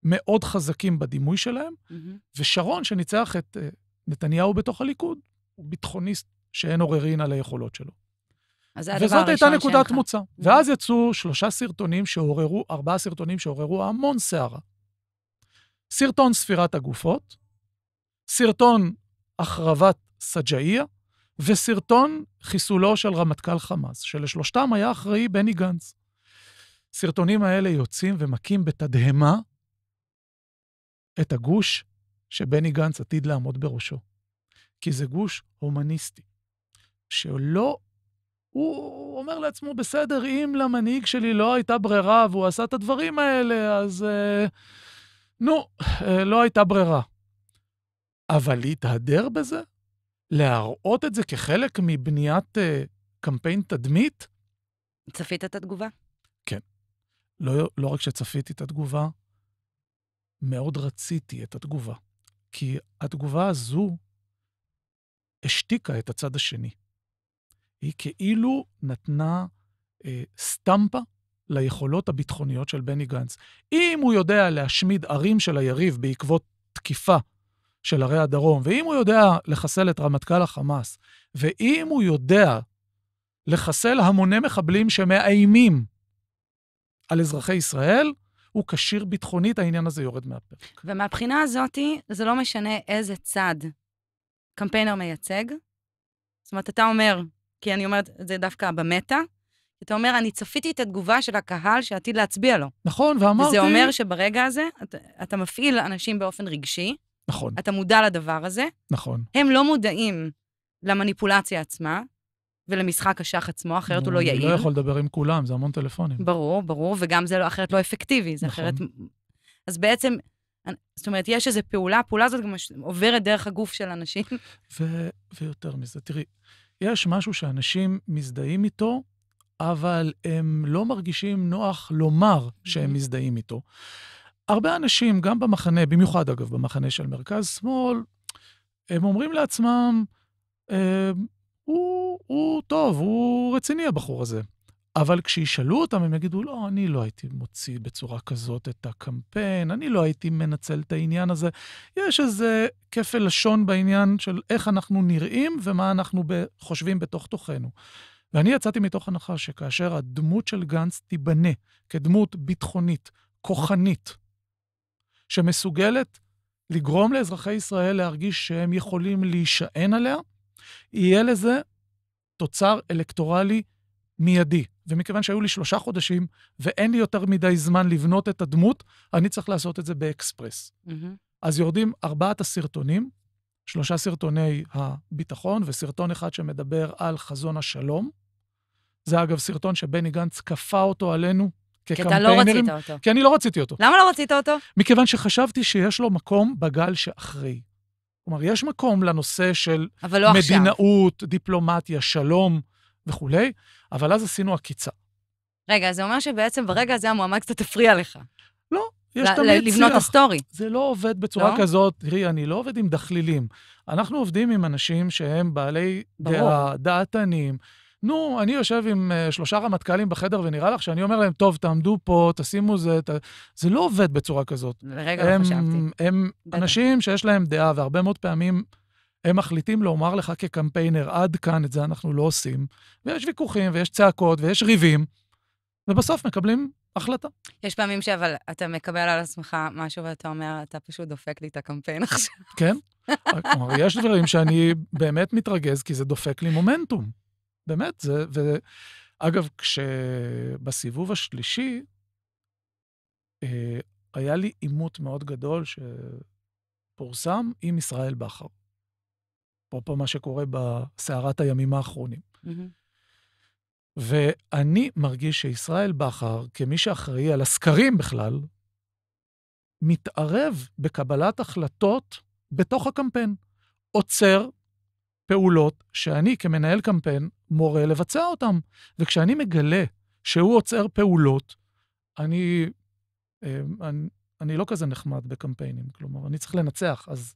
מאוד חזקים בדימוי שלהם, mm-hmm. ושרון, שניצח את אה, נתניהו בתוך הליכוד, הוא ביטחוניסט שאין עוררין על היכולות שלו. אז זה הדבר הראשון וזאת הייתה נקודת מוצא. Mm-hmm. ואז יצאו שלושה סרטונים שעוררו, ארבעה סרטונים שעוררו המון סערה. סרטון ספירת הגופות, סרטון החרבת סג'איה, וסרטון חיסולו של רמטכ"ל חמאס, שלשלושתם היה אחראי בני גנץ. הסרטונים האלה יוצאים ומכים בתדהמה את הגוש שבני גנץ עתיד לעמוד בראשו. כי זה גוש הומניסטי, שלא... הוא אומר לעצמו, בסדר, אם למנהיג שלי לא הייתה ברירה והוא עשה את הדברים האלה, אז... Uh, נו, אה, לא הייתה ברירה. אבל להתהדר בזה? להראות את זה כחלק מבניית uh, קמפיין תדמית? צפית את התגובה? כן. לא, לא רק שצפיתי את התגובה, מאוד רציתי את התגובה. כי התגובה הזו השתיקה את הצד השני. היא כאילו נתנה אה, סטמפה ליכולות הביטחוניות של בני גנץ. אם הוא יודע להשמיד ערים של היריב בעקבות תקיפה של ערי הדרום, ואם הוא יודע לחסל את רמטכ"ל החמאס, ואם הוא יודע לחסל המוני מחבלים שמאיימים על אזרחי ישראל, הוא כשיר ביטחונית, העניין הזה יורד מהפרק. ומהבחינה הזאת, זה לא משנה איזה צד קמפיינר מייצג. זאת אומרת, אתה אומר, כי אני אומרת את זה דווקא במטה, אתה אומר, אני צפיתי את התגובה של הקהל שעתיד להצביע לו. נכון, ואמרתי... וזה אומר שברגע הזה אתה, אתה מפעיל אנשים באופן רגשי. נכון. אתה מודע לדבר הזה. נכון. הם לא מודעים למניפולציה עצמה ולמשחק השח עצמו, אחרת הוא לא, לא יעיל. הוא לא יכול לדבר עם כולם, זה המון טלפונים. ברור, ברור, וגם זה לא, אחרת לא אפקטיבי, זה נכון. אחרת... אז בעצם, זאת אומרת, יש איזו פעולה, הפעולה הזאת גם עוברת דרך הגוף של אנשים. ו... ויותר מזה, תראי, יש משהו שאנשים מזדהים איתו, אבל הם לא מרגישים נוח לומר mhm. שהם מזדהים איתו. הרבה אנשים, גם במחנה, במיוחד אגב, במחנה של מרכז-שמאל, הם אומרים לעצמם, אה, הוא, הוא טוב, הוא רציני הבחור הזה. אבל כשישאלו אותם, הם יגידו, לא, אני לא הייתי מוציא בצורה כזאת את הקמפיין, אני לא הייתי מנצל את העניין הזה. יש איזה כפל לשון בעניין של איך אנחנו נראים ומה אנחנו חושבים בתוך תוכנו. ואני יצאתי מתוך הנחה שכאשר הדמות של גנץ תיבנה כדמות ביטחונית, כוחנית, שמסוגלת לגרום לאזרחי ישראל להרגיש שהם יכולים להישען עליה, יהיה לזה תוצר אלקטורלי מיידי. ומכיוון שהיו לי שלושה חודשים ואין לי יותר מדי זמן לבנות את הדמות, אני צריך לעשות את זה באקספרס. Mm-hmm. אז יורדים ארבעת הסרטונים, שלושה סרטוני הביטחון וסרטון אחד שמדבר על חזון השלום, זה אגב סרטון שבני גנץ כפה אותו עלינו כקמפיינרים. כי אתה לא רצית אותו. כי אני לא רציתי אותו. למה לא רצית אותו? מכיוון שחשבתי שיש לו מקום בגל שאחרי. כלומר, יש מקום לנושא של לא מדינאות, עכשיו. דיפלומטיה, שלום וכולי, אבל אז עשינו עקיצה. רגע, זה אומר שבעצם ברגע הזה המועמד קצת הפריע לך. לא, יש תמיד תמיד לבנות הסטורי. זה לא עובד בצורה לא? כזאת. תראי, אני לא עובד עם דחלילים. אנחנו עובדים עם אנשים שהם בעלי ברור. דעה, דעתנים, נו, אני יושב עם uh, שלושה רמטכ"לים בחדר, ונראה לך שאני אומר להם, טוב, תעמדו פה, תשימו זה, ת... זה לא עובד בצורה כזאת. לרגע לא חשבתי. הם בטח. אנשים שיש להם דעה, והרבה מאוד פעמים הם מחליטים לומר לך כקמפיינר, עד כאן את זה אנחנו לא עושים, ויש ויכוחים, ויש צעקות, ויש ריבים, ובסוף מקבלים החלטה. יש פעמים שאבל אתה מקבל על עצמך משהו ואתה אומר, אתה פשוט דופק לי את הקמפיין עכשיו. כן. כלומר, יש דברים שאני באמת מתרגז, כי זה דופק לי מומנטום. באמת, זה... ו... אגב, כשבסיבוב השלישי, אה, היה לי עימות מאוד גדול שפורסם עם ישראל בכר. אפרופו מה שקורה בסערת הימים האחרונים. Mm-hmm. ואני מרגיש שישראל בכר, כמי שאחראי על הסקרים בכלל, מתערב בקבלת החלטות בתוך הקמפיין. עוצר פעולות שאני כמנהל קמפיין מורה לבצע אותם. וכשאני מגלה שהוא עוצר פעולות, אני, אמ, אני, אני לא כזה נחמד בקמפיינים, כלומר, אני צריך לנצח, אז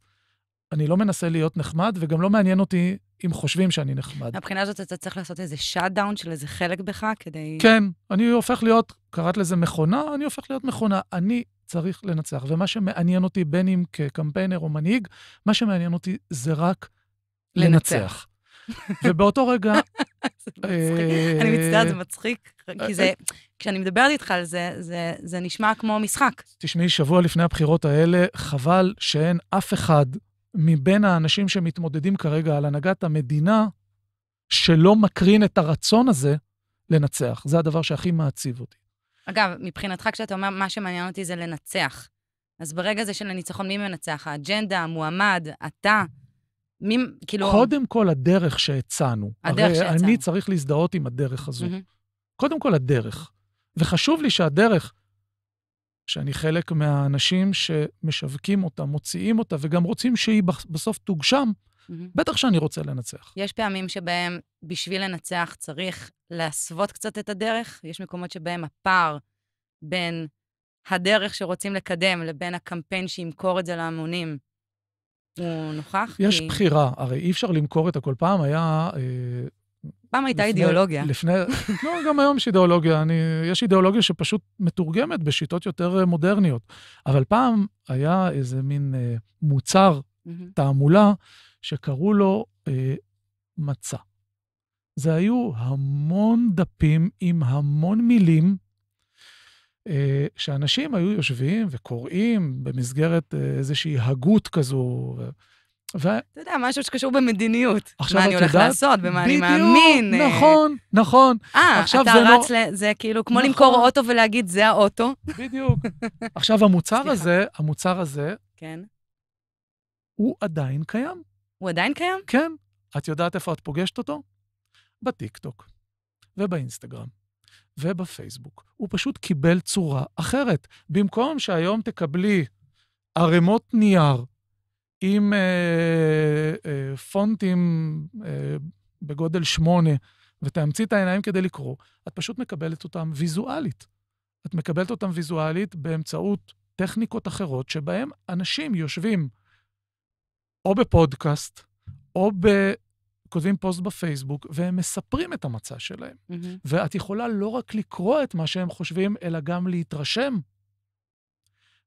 אני לא מנסה להיות נחמד, וגם לא מעניין אותי אם חושבים שאני נחמד. מהבחינה הזאת אתה צריך לעשות איזה שאט דאון של איזה חלק בך כדי... כן, אני הופך להיות, קראת לזה מכונה, אני הופך להיות מכונה. אני צריך לנצח, ומה שמעניין אותי, בין אם כקמפיינר או מנהיג, מה שמעניין אותי זה רק לנצח. לנצח. ובאותו רגע... אה, אני מצטערת, זה מצחיק, כי זה, אה, אה, כשאני מדברת איתך על זה, זה, זה נשמע כמו משחק. תשמעי, שבוע לפני הבחירות האלה, חבל שאין אף אחד מבין האנשים שמתמודדים כרגע על הנהגת המדינה, שלא מקרין את הרצון הזה לנצח. זה הדבר שהכי מעציב אותי. אגב, מבחינתך, כשאתה אומר, מה שמעניין אותי זה לנצח. אז ברגע זה של הניצחון, מי מנצח? האג'נדה, המועמד, אתה? מי, כאילו... קודם כל, הדרך שהצענו. הדרך שהצענו. הרי אני צריך להזדהות עם הדרך הזו. Mm-hmm. קודם כל, הדרך. וחשוב לי שהדרך, שאני חלק מהאנשים שמשווקים אותה, מוציאים אותה, וגם רוצים שהיא בסוף תוגשם, mm-hmm. בטח שאני רוצה לנצח. יש פעמים שבהם בשביל לנצח צריך להסוות קצת את הדרך, יש מקומות שבהם הפער בין הדרך שרוצים לקדם לבין הקמפיין שימכור את זה להמונים הוא נוכח? יש כי... בחירה, הרי אי אפשר למכור את הכל. פעם היה... אה, פעם הייתה לפני, אידיאולוגיה. לפני, לא, גם היום יש אידיאולוגיה. אני, יש אידיאולוגיה שפשוט מתורגמת בשיטות יותר אה, מודרניות. אבל פעם היה איזה מין אה, מוצר, תעמולה, שקראו לו אה, מצה. זה היו המון דפים עם המון מילים אה, שאנשים היו יושבים וקוראים במסגרת אה, איזושהי הגות כזו. ו... אתה יודע, משהו שקשור במדיניות. עכשיו מה אני הולך יודעת? לעשות, במה בדיוק, אני מאמין. בדיוק, אה. נכון, נכון. אה, אתה לא- רץ לא... זה כאילו, כמו נכון. למכור אוטו ולהגיד, זה האוטו. בדיוק. עכשיו, המוצר הזה, המוצר הזה, כן. הוא עדיין קיים. הוא עדיין קיים? כן. את יודעת איפה את פוגשת אותו? בטיקטוק ובאינסטגרם. ובפייסבוק. הוא פשוט קיבל צורה אחרת. במקום שהיום תקבלי ערימות נייר עם אה, אה, פונטים אה, בגודל שמונה, ותאמצי את העיניים כדי לקרוא, את פשוט מקבלת אותם ויזואלית. את מקבלת אותם ויזואלית באמצעות טכניקות אחרות שבהן אנשים יושבים או בפודקאסט, או ב, כותבים פוסט בפייסבוק, והם מספרים את המצע שלהם. Mm-hmm. ואת יכולה לא רק לקרוא את מה שהם חושבים, אלא גם להתרשם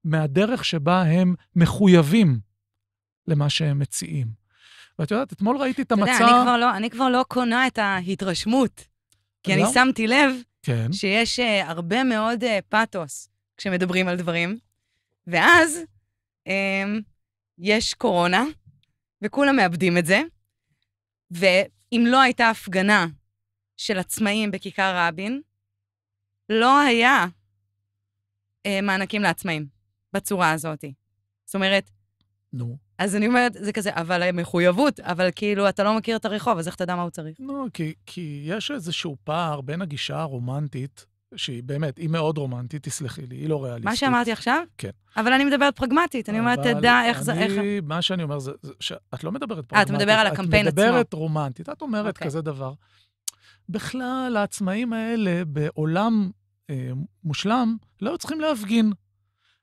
מהדרך שבה הם מחויבים למה שהם מציעים. ואת יודעת, אתמול ראיתי את המצע... אתה יודע, אני לא, אני כבר לא קונה את ההתרשמות, כי לא? אני שמתי לב כן. שיש uh, הרבה מאוד uh, פאתוס כשמדברים על דברים, ואז um, יש קורונה, וכולם מאבדים את זה, ואם לא הייתה הפגנה של עצמאים בכיכר רבין, לא היה אה, מענקים לעצמאים בצורה הזאת. זאת אומרת... נו. No. אז אני אומרת, זה כזה, אבל מחויבות, אבל כאילו, אתה לא מכיר את הרחוב, אז איך אתה יודע מה הוא צריך? נו, לא, no, כי, כי יש איזשהו פער בין הגישה הרומנטית שהיא באמת, היא מאוד רומנטית, תסלחי לי, היא לא ריאליסטית. מה שאמרתי עכשיו? כן. אבל אני מדברת פרגמטית, אני אומרת, תדע איך זה... איך... מה שאני אומר זה, זה שאת לא מדברת אה, פרגמטית. אה, אתה מדבר על הקמפיין עצמו. את מדברת עצמו. רומנטית, את אומרת okay. אוקיי. כזה דבר. בכלל, העצמאים האלה בעולם אה, מושלם לא היו צריכים להפגין.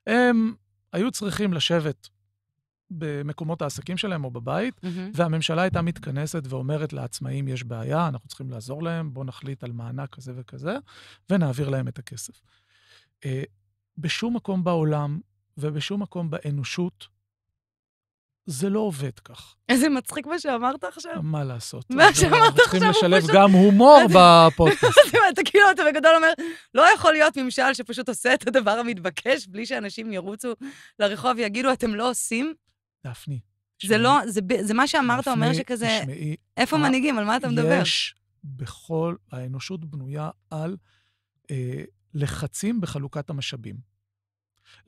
הם היו צריכים לשבת במקומות העסקים שלהם או בבית, mm-hmm. והממשלה הייתה מתכנסת ואומרת לעצמאים, יש בעיה, אנחנו צריכים לעזור להם, בואו נחליט על מענק כזה וכזה, ונעביר להם את הכסף. Uh, בשום מקום בעולם ובשום מקום באנושות, זה לא עובד כך. איזה מצחיק מה שאמרת עכשיו. מה לעשות? מה שאמרת עכשיו הוא פשוט... אנחנו צריכים לשלב גם הומור בפודקאסט. אתה כאילו, אתה בגדול אומר, לא יכול להיות ממשל שפשוט עושה את הדבר המתבקש בלי שאנשים ירוצו לרחוב ויגידו, אתם לא עושים דפני. זה לא, זה, זה מה שאמרת דפני, אומר שכזה, תשמעי, איפה ה... מנהיגים, על מה אתה מדבר? יש בכל, האנושות בנויה על אה, לחצים בחלוקת המשאבים.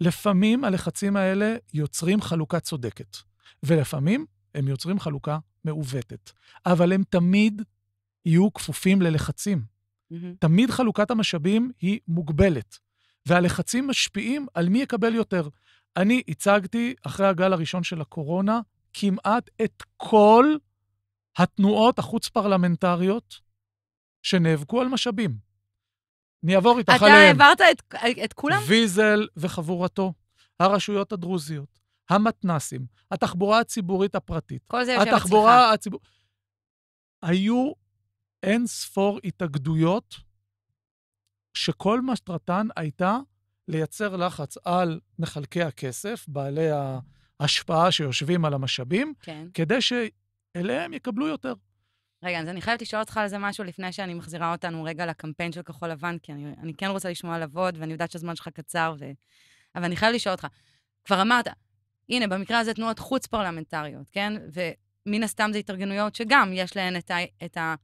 לפעמים הלחצים האלה יוצרים חלוקה צודקת, ולפעמים הם יוצרים חלוקה מעוותת, אבל הם תמיד יהיו כפופים ללחצים. Mm-hmm. תמיד חלוקת המשאבים היא מוגבלת, והלחצים משפיעים על מי יקבל יותר. אני הצגתי, אחרי הגל הראשון של הקורונה, כמעט את כל התנועות החוץ-פרלמנטריות שנאבקו על משאבים. אני אעבור איתך אתה עליהם. אתה העברת את, את כולם? ויזל וחבורתו, הרשויות הדרוזיות, המתנסים, התחבורה הציבורית הפרטית. כל זה יושב אצלך. התחבורה הציבורית... היו אין ספור התאגדויות שכל מטרתן הייתה לייצר לחץ על מחלקי הכסף, בעלי ההשפעה שיושבים על המשאבים, כן. כדי שאליהם יקבלו יותר. רגע, אז אני חייבת לשאול אותך על זה משהו לפני שאני מחזירה אותנו רגע לקמפיין של כחול לבן, כי אני, אני כן רוצה לשמוע על עבוד, ואני יודעת שהזמן שלך קצר, ו... אבל אני חייבת לשאול אותך. כבר אמרת, הנה, במקרה הזה תנועות חוץ פרלמנטריות, כן? ומן הסתם זה התארגנויות שגם יש להן את, ה, את ה... ה... את,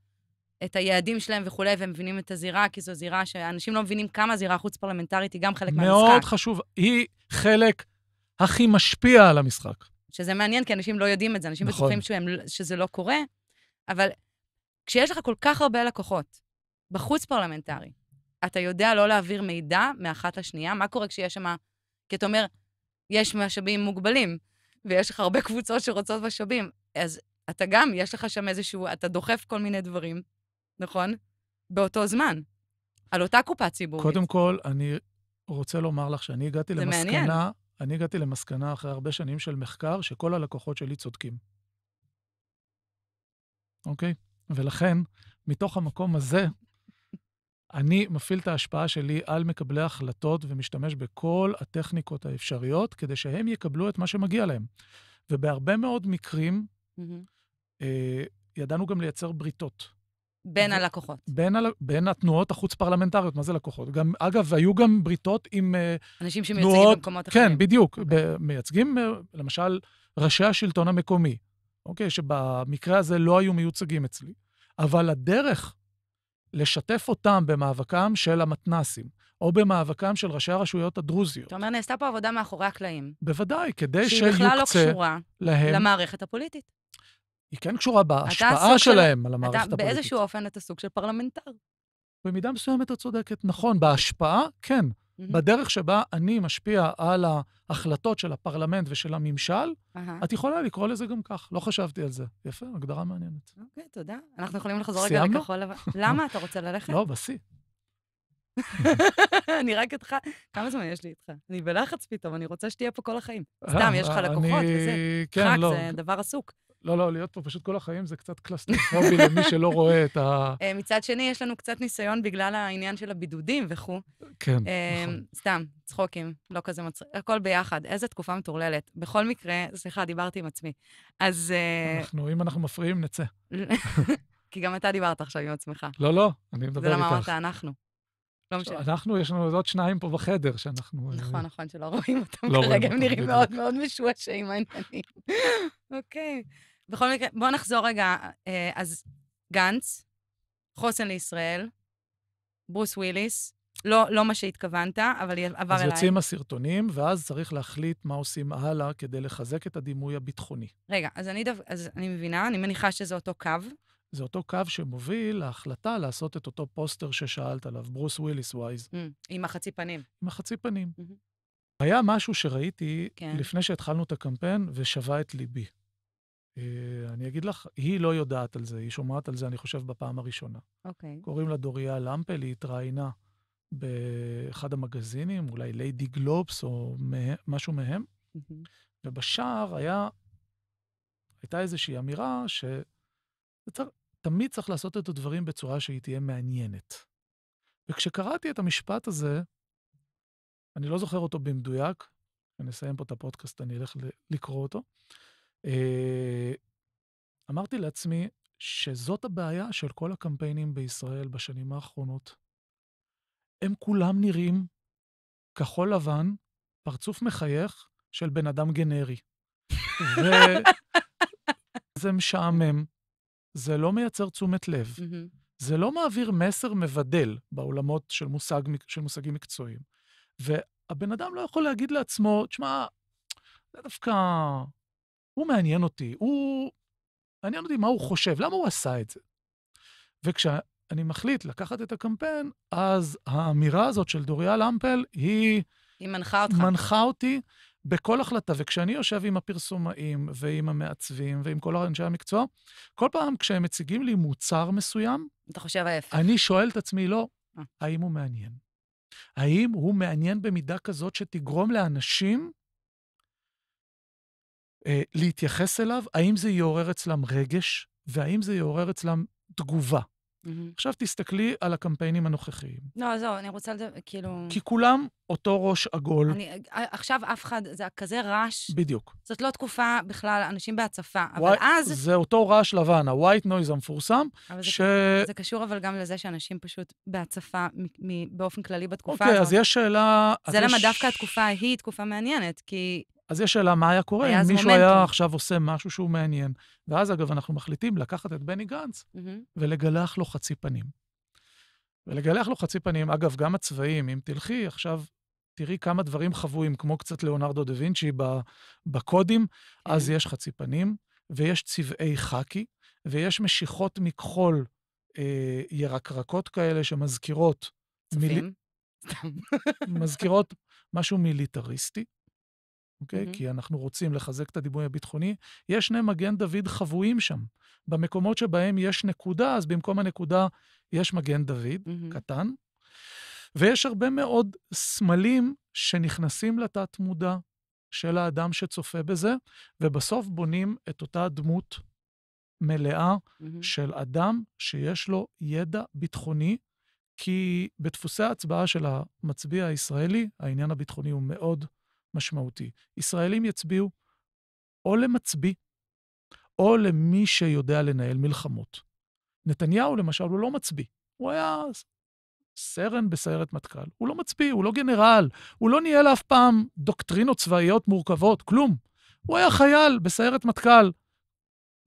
את היעדים שלהם וכולי, והם מבינים את הזירה, כי זו זירה שאנשים לא מבינים כמה הזירה החוץ-פרלמנטרית היא גם חלק מאוד מהמשחק. מאוד חשוב, היא חלק הכי משפיע על המשחק. שזה מעניין, כי אנשים לא יודעים את זה, אנשים נכון. בטוחים שהם, שזה לא קורה, אבל כשיש לך כל כך הרבה לקוחות בחוץ-פרלמנטרי, אתה יודע לא להעביר מידע מאחת לשנייה? מה קורה כשיש שם... כי אתה אומר, יש משאבים מוגבלים, ויש לך הרבה קבוצות שרוצות משאבים, אז אתה גם, יש לך שם איזשהו, אתה דוחף כל מיני דברים, נכון? באותו זמן, על אותה קופה ציבורית. קודם כל, אני רוצה לומר לך שאני הגעתי למסקנה... מעניין. אני הגעתי למסקנה אחרי הרבה שנים של מחקר, שכל הלקוחות שלי צודקים. אוקיי? ולכן, מתוך המקום הזה, אני מפעיל את ההשפעה שלי על מקבלי ההחלטות ומשתמש בכל הטכניקות האפשריות כדי שהם יקבלו את מה שמגיע להם. ובהרבה מאוד מקרים, mm-hmm. אה, ידענו גם לייצר בריתות. בין ו- הלקוחות. בין, ה- בין התנועות החוץ-פרלמנטריות, מה זה לקוחות? גם, אגב, היו גם בריתות עם אה, אנשים uh, שמייצגים תנועות... במקומות כן, אחרים. כן, בדיוק. Okay. אוקיי. ב- מייצגים, אה, למשל, ראשי השלטון המקומי, אוקיי? Okay, שבמקרה הזה לא היו מיוצגים אצלי. אבל הדרך לשתף אותם במאבקם של המתנסים, או במאבקם של ראשי הרשויות הדרוזיות. אתה אומר, נעשתה פה עבודה מאחורי הקלעים. בוודאי, כדי שיוקצה להם... שהיא בכלל לא קשורה להם... למערכת הפוליטית. היא כן קשורה בהשפעה שלהם של... על המערכת אתה, הפוליטית. באיזשהו אופן אתה סוג של פרלמנטר. במידה מסוימת את צודקת, נכון, בהשפעה, כן. Mm-hmm. בדרך שבה אני משפיע על ההחלטות של הפרלמנט ושל הממשל, uh-huh. את יכולה לקרוא לזה גם כך, לא חשבתי על זה. יפה, הגדרה מעניינת. אוקיי, okay, תודה. אנחנו יכולים לחזור רגע לכחול לבן. למה? אתה רוצה ללכת? לא, בשיא. אני רק איתך, כמה זמן יש לי איתך? אני בלחץ פתאום, אני רוצה שתהיה פה כל החיים. אה, סתם, יש לך לקוחות וזה. כן, לא. חג זה דבר עסוק. לא, לא, להיות פה פשוט כל החיים זה קצת קלסטרופובי למי שלא רואה את ה... אה, מצד שני, יש לנו קצת ניסיון בגלל העניין של הבידודים וכו'. כן, אה, נכון. סתם, צחוקים, לא כזה מצחיק, הכל ביחד. איזה תקופה מטורללת. בכל מקרה, סליחה, דיברתי עם עצמי. אז... אה, אנחנו, אם אנחנו מפריעים, נצא. כי גם אתה דיברת עכשיו עם עצמך. לא, לא, אני מדבר לא איתך. זה למה אמרת אנחנו. לא משנה. אנחנו, יש לנו עוד שניים פה בחדר שאנחנו... נכון, נכון, שלא רואים אותם לא כרגע, הם נראים מאוד מאוד משועשעים העניינים. אוקיי. בכל מקרה, בואו נחזור רגע. אה, אז גנץ, חוסן לישראל, ברוס וויליס, לא, לא מה שהתכוונת, אבל עבר אז אליי. אז יוצאים הסרטונים, ואז צריך להחליט מה עושים הלאה כדי לחזק את הדימוי הביטחוני. רגע, אז אני, דו... אז אני מבינה, אני מניחה שזה אותו קו. זה אותו קו שמוביל להחלטה לעשות את אותו פוסטר ששאלת עליו, ברוס וויליס ווייז. Mm, עם החצי פנים. עם החצי פנים. Mm-hmm. היה משהו שראיתי כן. לפני שהתחלנו את הקמפיין ושבה את ליבי. אה, אני אגיד לך, היא לא יודעת על זה, היא שומעת על זה, אני חושב, בפעם הראשונה. אוקיי. Okay. קוראים לה דוריה למפל, היא התראיינה באחד המגזינים, אולי ליידי גלובס או מה, משהו מהם, mm-hmm. ובשער היה, הייתה איזושהי אמירה שתמיד צריך לעשות את הדברים בצורה שהיא תהיה מעניינת. וכשקראתי את המשפט הזה, אני לא זוכר אותו במדויק, כשנסיים פה את הפודקאסט אני אלך לקרוא אותו, אה, אמרתי לעצמי שזאת הבעיה של כל הקמפיינים בישראל בשנים האחרונות. הם כולם נראים כחול לבן, פרצוף מחייך של בן אדם גנרי. וזה משעמם, זה לא מייצר תשומת לב, זה לא מעביר מסר מבדל בעולמות של, מושג, של מושגים מקצועיים. והבן אדם לא יכול להגיד לעצמו, תשמע, זה דווקא הוא מעניין אותי, הוא... מעניין אותי מה הוא חושב, למה הוא עשה את זה. וכשאני מחליט לקחת את הקמפיין, אז האמירה הזאת של דוריה למפל היא... היא מנחה אותך. מנחה אותי בכל החלטה. וכשאני יושב עם הפרסומאים ועם המעצבים ועם כל אנשי המקצוע, כל פעם כשהם מציגים לי מוצר מסוים... אתה חושב ההפך. אני שואל את עצמי, לא, אה. האם הוא מעניין? האם הוא מעניין במידה כזאת שתגרום לאנשים אה, להתייחס אליו, האם זה יעורר אצלם רגש, והאם זה יעורר אצלם תגובה. Mm-hmm. עכשיו תסתכלי על הקמפיינים הנוכחיים. לא, עזוב, לא, אני רוצה לדבר, כאילו... כי כולם אותו ראש עגול. אני, אה, עכשיו אף אחד, זה כזה רעש. בדיוק. זאת לא תקופה בכלל, אנשים בהצפה. ווא... אבל אז... זה אותו רעש לבן, ה-white noise המפורסם, ש... זה, זה קשור אבל גם לזה שאנשים פשוט בהצפה מ- מ- באופן כללי בתקופה okay, הזאת. אוקיי, אז יש שאלה... זה למה יש... דווקא התקופה ההיא תקופה מעניינת, כי... אז יש שאלה מה היה קורה היה אם מישהו מומנטום. היה עכשיו עושה משהו שהוא מעניין. ואז, אגב, אנחנו מחליטים לקחת את בני גנץ mm-hmm. ולגלח לו חצי פנים. ולגלח לו חצי פנים, אגב, גם הצבעים, אם תלכי עכשיו, תראי כמה דברים חבויים, כמו קצת ליאונרדו דה וינצ'י בקודים, mm-hmm. אז יש חצי פנים, ויש צבעי חאקי, ויש משיכות מכחול אה, ירקרקות כאלה שמזכירות... צופים? מיל... מזכירות משהו מיליטריסטי. אוקיי? Okay? Mm-hmm. כי אנחנו רוצים לחזק את הדימוי הביטחוני. יש שני מגן דוד חבויים שם. במקומות שבהם יש נקודה, אז במקום הנקודה יש מגן דוד, mm-hmm. קטן. ויש הרבה מאוד סמלים שנכנסים לתת-מודע של האדם שצופה בזה, ובסוף בונים את אותה דמות מלאה mm-hmm. של אדם שיש לו ידע ביטחוני, כי בדפוסי ההצבעה של המצביע הישראלי, העניין הביטחוני הוא מאוד משמעותי. ישראלים יצביעו או למצביא, או למי שיודע לנהל מלחמות. נתניהו, למשל, הוא לא מצביא. הוא היה סרן בסיירת מטכ"ל. הוא לא מצביא, הוא לא גנרל, הוא לא ניהל אף פעם דוקטרינות צבאיות מורכבות, כלום. הוא היה חייל בסיירת מטכ"ל.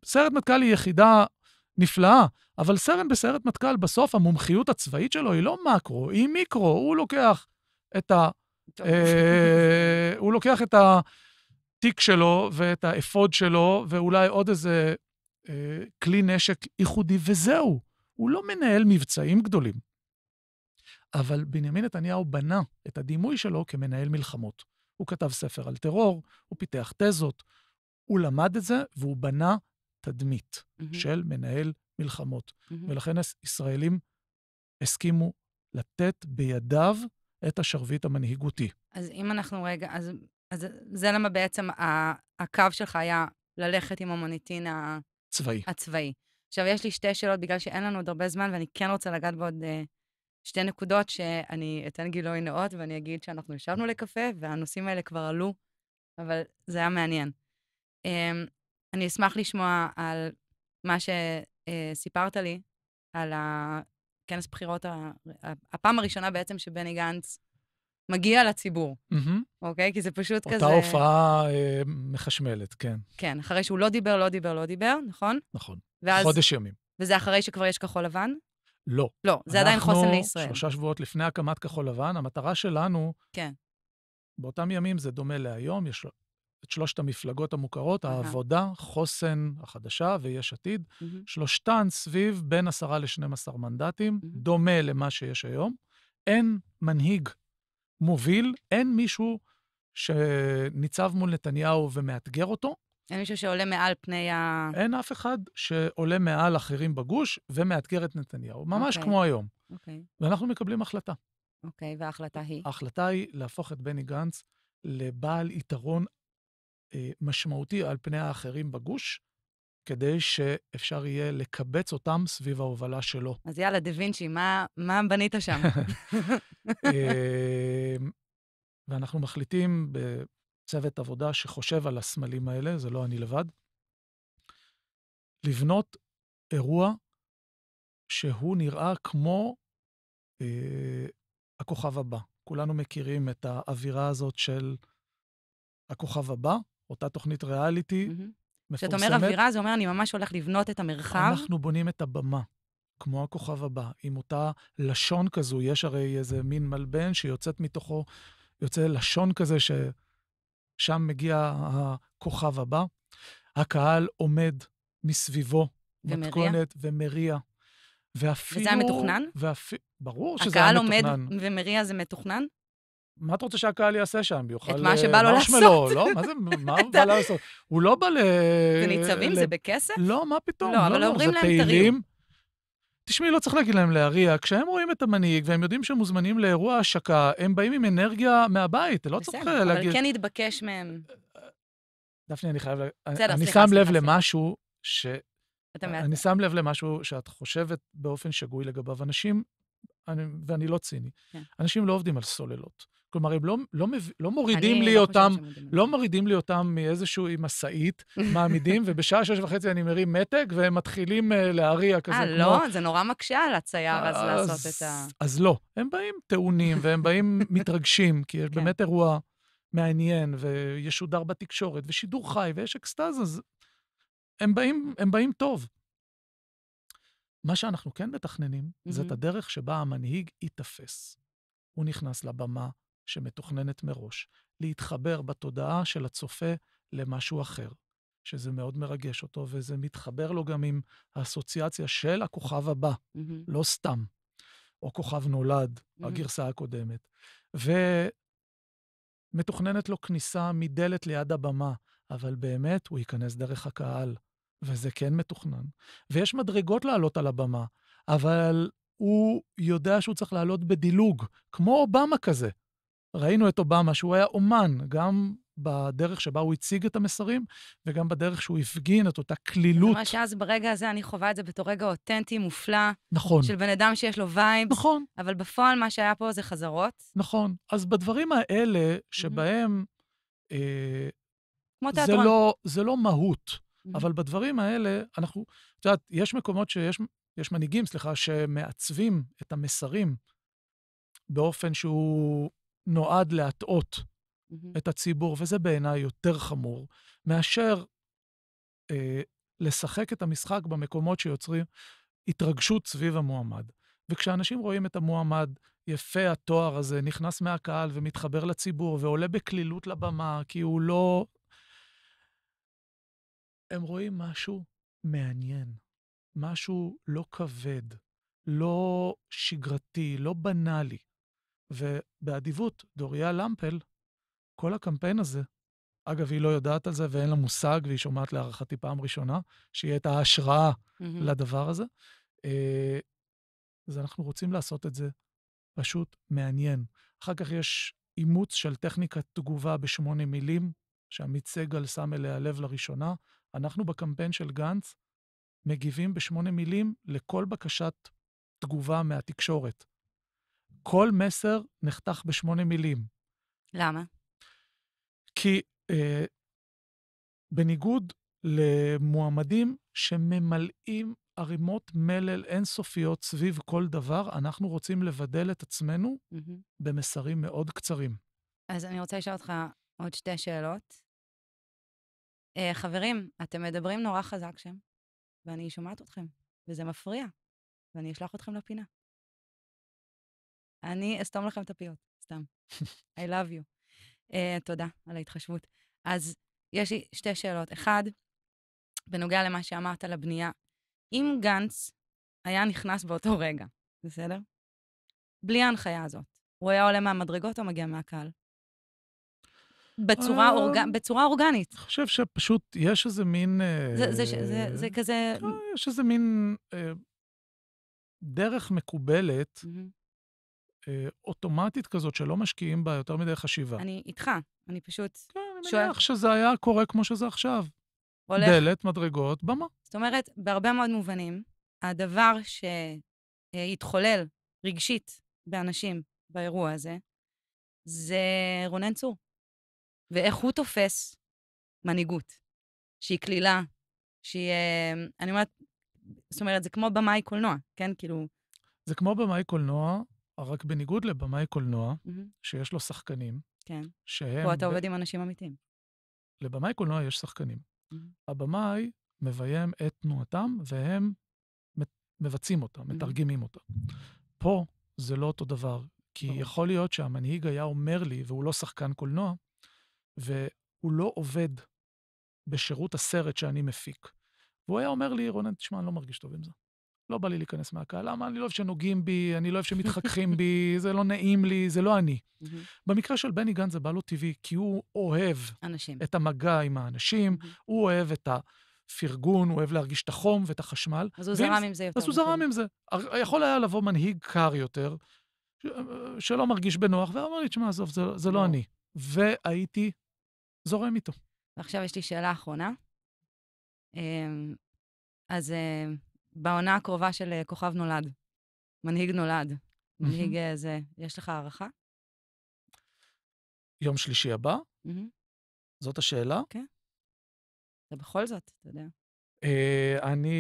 סיירת מטכ"ל היא יחידה נפלאה, אבל סרן בסיירת מטכ"ל, בסוף המומחיות הצבאית שלו היא לא מקרו, היא מיקרו. הוא לוקח את ה... אה, הוא לוקח את התיק שלו ואת האפוד שלו, ואולי עוד איזה אה, כלי נשק ייחודי, וזהו. הוא לא מנהל מבצעים גדולים. אבל בנימין נתניהו בנה את הדימוי שלו כמנהל מלחמות. הוא כתב ספר על טרור, הוא פיתח תזות, הוא למד את זה והוא בנה תדמית mm-hmm. של מנהל מלחמות. Mm-hmm. ולכן ישראלים הסכימו לתת בידיו את השרביט המנהיגותי. אז אם אנחנו רגע, אז, אז זה למה בעצם ה, הקו שלך היה ללכת עם המוניטין הצבאי. הצבאי. עכשיו, יש לי שתי שאלות, בגלל שאין לנו עוד הרבה זמן, ואני כן רוצה לגעת בעוד uh, שתי נקודות שאני אתן גילוי נאות, ואני אגיד שאנחנו ישבנו לקפה, והנושאים האלה כבר עלו, אבל זה היה מעניין. Um, אני אשמח לשמוע על מה שסיפרת לי, על כנס בחירות, הפעם הראשונה בעצם שבני גנץ מגיע לציבור, mm-hmm. אוקיי? כי זה פשוט אותה כזה... אותה הופעה אה, מחשמלת, כן. כן, אחרי שהוא לא דיבר, לא דיבר, לא דיבר, נכון? נכון. ואז... חודש ימים. וזה אחרי שכבר יש כחול לבן? לא. לא, זה עדיין חוסן לישראל. אנחנו שלושה שבועות לפני הקמת כחול לבן, המטרה שלנו... כן. באותם ימים זה דומה להיום, יש את שלושת המפלגות המוכרות, uh-huh. העבודה, חוסן החדשה ויש עתיד, uh-huh. שלושתן סביב בין עשרה לשנים עשר מנדטים, uh-huh. דומה למה שיש היום. אין מנהיג מוביל, אין מישהו שניצב מול נתניהו ומאתגר אותו. אין מישהו שעולה מעל פני ה... אין אף אחד שעולה מעל אחרים בגוש ומאתגר את נתניהו, ממש okay. אוקיי. כמו היום. אוקיי. Okay. ואנחנו מקבלים החלטה. אוקיי, okay, וההחלטה היא? ההחלטה היא להפוך את בני גנץ לבעל יתרון אה, משמעותי על פני האחרים בגוש, כדי שאפשר יהיה לקבץ אותם סביב ההובלה שלו. אז יאללה, דה וינצ'י, מה, מה בנית שם? אמ, ואנחנו מחליטים בצוות עבודה שחושב על הסמלים האלה, זה לא אני לבד, לבנות אירוע שהוא נראה כמו אה, הכוכב הבא. כולנו מכירים את האווירה הזאת של הכוכב הבא, אותה תוכנית ריאליטי. מפורסמת. כשאתה אומר אווירה, זה אומר אני ממש הולך לבנות את המרחב. אנחנו בונים את הבמה. כמו הכוכב הבא, עם אותה לשון כזו, יש הרי איזה מין מלבן שיוצאת מתוכו, יוצא לשון כזה ששם מגיע הכוכב הבא. הקהל עומד מסביבו, ומריע. מתכונת ומריע. ואפילו... וזה היה מתוכנן? ואפ... ברור שזה היה מתוכנן. הקהל עומד ומריע זה מתוכנן? מה אתה רוצה שהקהל יעשה שם? יאכל את מה אה, שבא לו לעשות. לא, מה זה, מה הוא בא לעשות? הוא לא בא ל... זה ניצבים, זה בכסף? לא, מה פתאום? לא, אבל לא, לא, אומרים להם תריעו. תשמעי, לא צריך להגיד להם להריע. כשהם רואים את המנהיג והם יודעים שהם מוזמנים לאירוע השקה, הם באים עם אנרגיה מהבית, לא צריך אה, להגיד... בסדר, אבל כן התבקש מהם. דפני, אני חייב... בסדר, אני שם לב למשהו ש... אני שם לב למשהו שאת חושבת באופן שגוי לגביו. אנשים אני, ואני לא ציני. כן. אנשים לא עובדים על סוללות. כלומר, הם לא, לא, מביא, לא מורידים לי לא אותם, לא מורידים לי אותם מאיזושהי משאית, מעמידים, ובשעה שש וחצי אני מרים מתג, והם מתחילים uh, להריע כזה 아, אה, כמו... אה, לא? זה נורא מקשה על הצייר אז, אז לעשות את ה... אז לא. הם באים טעונים, והם באים מתרגשים, כי יש כן. באמת אירוע מעניין, וישודר בתקשורת, ושידור חי, ויש אקסטאז, אז הם באים, הם באים טוב. מה שאנחנו כן מתכננים, mm-hmm. זה את mm-hmm. הדרך שבה המנהיג ייתפס. הוא נכנס לבמה שמתוכננת מראש, להתחבר בתודעה של הצופה למשהו אחר, שזה מאוד מרגש אותו, וזה מתחבר לו גם עם האסוציאציה של הכוכב הבא, mm-hmm. לא סתם, או כוכב נולד, mm-hmm. הגרסה הקודמת. ומתוכננת לו כניסה מדלת ליד הבמה, אבל באמת הוא ייכנס דרך הקהל. וזה כן מתוכנן. ויש מדרגות לעלות על הבמה, אבל הוא יודע שהוא צריך לעלות בדילוג, כמו אובמה כזה. ראינו את אובמה, שהוא היה אומן, גם בדרך שבה הוא הציג את המסרים, וגם בדרך שהוא הפגין את אותה כלילות. קלילות. ממש שאז ברגע הזה, אני חווה את זה בתור רגע אותנטי, מופלא. נכון. של בן אדם שיש לו וייבס. נכון. אבל בפועל מה שהיה פה זה חזרות. נכון. אז בדברים האלה, שבהם... Mm-hmm. אה, כמו תיאטרון. זה לא, זה לא מהות. Mm-hmm. אבל בדברים האלה, אנחנו, את יודעת, יש מקומות שיש, יש מנהיגים, סליחה, שמעצבים את המסרים באופן שהוא נועד להטעות mm-hmm. את הציבור, וזה בעיניי יותר חמור מאשר אה, לשחק את המשחק במקומות שיוצרים התרגשות סביב המועמד. וכשאנשים רואים את המועמד, יפה התואר הזה, נכנס מהקהל ומתחבר לציבור ועולה בקלילות לבמה, כי הוא לא הם רואים משהו מעניין, משהו לא כבד, לא שגרתי, לא בנאלי. ובאדיבות, דוריה למפל, כל הקמפיין הזה, אגב, היא לא יודעת על זה ואין לה מושג, והיא שומעת להערכתי פעם ראשונה, שהיא הייתה השראה mm-hmm. לדבר הזה. אה, אז אנחנו רוצים לעשות את זה פשוט מעניין. אחר כך יש אימוץ של טכניקת תגובה בשמונה מילים, שעמית סגל שם אליה לב לראשונה, אנחנו בקמפיין של גנץ מגיבים בשמונה מילים לכל בקשת תגובה מהתקשורת. כל מסר נחתך בשמונה מילים. למה? כי אה, בניגוד למועמדים שממלאים ערימות מלל אינסופיות סביב כל דבר, אנחנו רוצים לבדל את עצמנו mm-hmm. במסרים מאוד קצרים. אז אני רוצה לשאול אותך עוד שתי שאלות. אה, חברים, אתם מדברים נורא חזק שם, ואני שומעת אתכם, וזה מפריע, ואני אשלח אתכם לפינה. אני אסתום לכם את הפיות, סתם. I love you. Uh, תודה על ההתחשבות. אז יש לי שתי שאלות. אחד, בנוגע למה שאמרת על הבנייה, אם גנץ היה נכנס באותו רגע, בסדר? בלי ההנחיה הזאת, הוא היה עולה מהמדרגות או מגיע מהקהל? בצורה, אה, אורג... בצורה אורגנית. אני חושב שפשוט יש איזה מין... זה, אה, זה, זה, זה, זה כזה... אה, יש איזה מין אה, דרך מקובלת, אה, אוטומטית כזאת, שלא משקיעים בה יותר מדי חשיבה. אני איתך, אני פשוט... כן, אני שואל... מניח שזה היה קורה כמו שזה עכשיו. הולך. דלת, מדרגות, במה. זאת אומרת, בהרבה מאוד מובנים, הדבר שהתחולל רגשית באנשים באירוע הזה, זה רונן צור. ואיך הוא תופס מנהיגות, שהיא קלילה, שהיא, אה, אני אומרת, זאת אומרת, זה כמו במאי קולנוע, כן? כאילו... זה כמו במאי קולנוע, רק בניגוד לבמאי קולנוע, mm-hmm. שיש לו שחקנים, כן. שהם... פה אתה עובד עם אנשים אמיתיים. לבמאי קולנוע יש שחקנים. Mm-hmm. הבמאי מביים את תנועתם, והם מבצעים אותה, mm-hmm. מתרגמים אותה. פה זה לא אותו דבר, כי יכול להיות שהמנהיג היה אומר לי, והוא לא שחקן קולנוע, והוא לא עובד בשירות הסרט שאני מפיק. והוא היה אומר לי, רונן, תשמע, אני לא מרגיש טוב עם זה. לא בא לי להיכנס מהקהל, למה? אני לא אוהב שנוגעים בי, אני לא אוהב שמתחככים בי, זה לא נעים לי, זה לא אני. Mm-hmm. במקרה של בני גן זה בא לו טבעי, כי הוא אוהב אנשים. את המגע עם האנשים, mm-hmm. הוא אוהב את הפרגון, הוא אוהב להרגיש את החום ואת החשמל. אז הוא ואם... זרם עם זה יותר. אז הוא זרם עם זה. יכול היה לבוא מנהיג קר יותר, ש... אה, שלא מרגיש בנוח, ואמר לי, תשמע, עזוב, זה, זה לא אני. והייתי זורם איתו. ועכשיו יש לי שאלה אחרונה. אמ, אז אה, בעונה הקרובה של אה, כוכב נולד, מנהיג נולד, מנהיג אה, זה, יש לך הערכה? יום שלישי הבא? זאת השאלה? כן. אוקיי. זה בכל זאת, אתה יודע. אני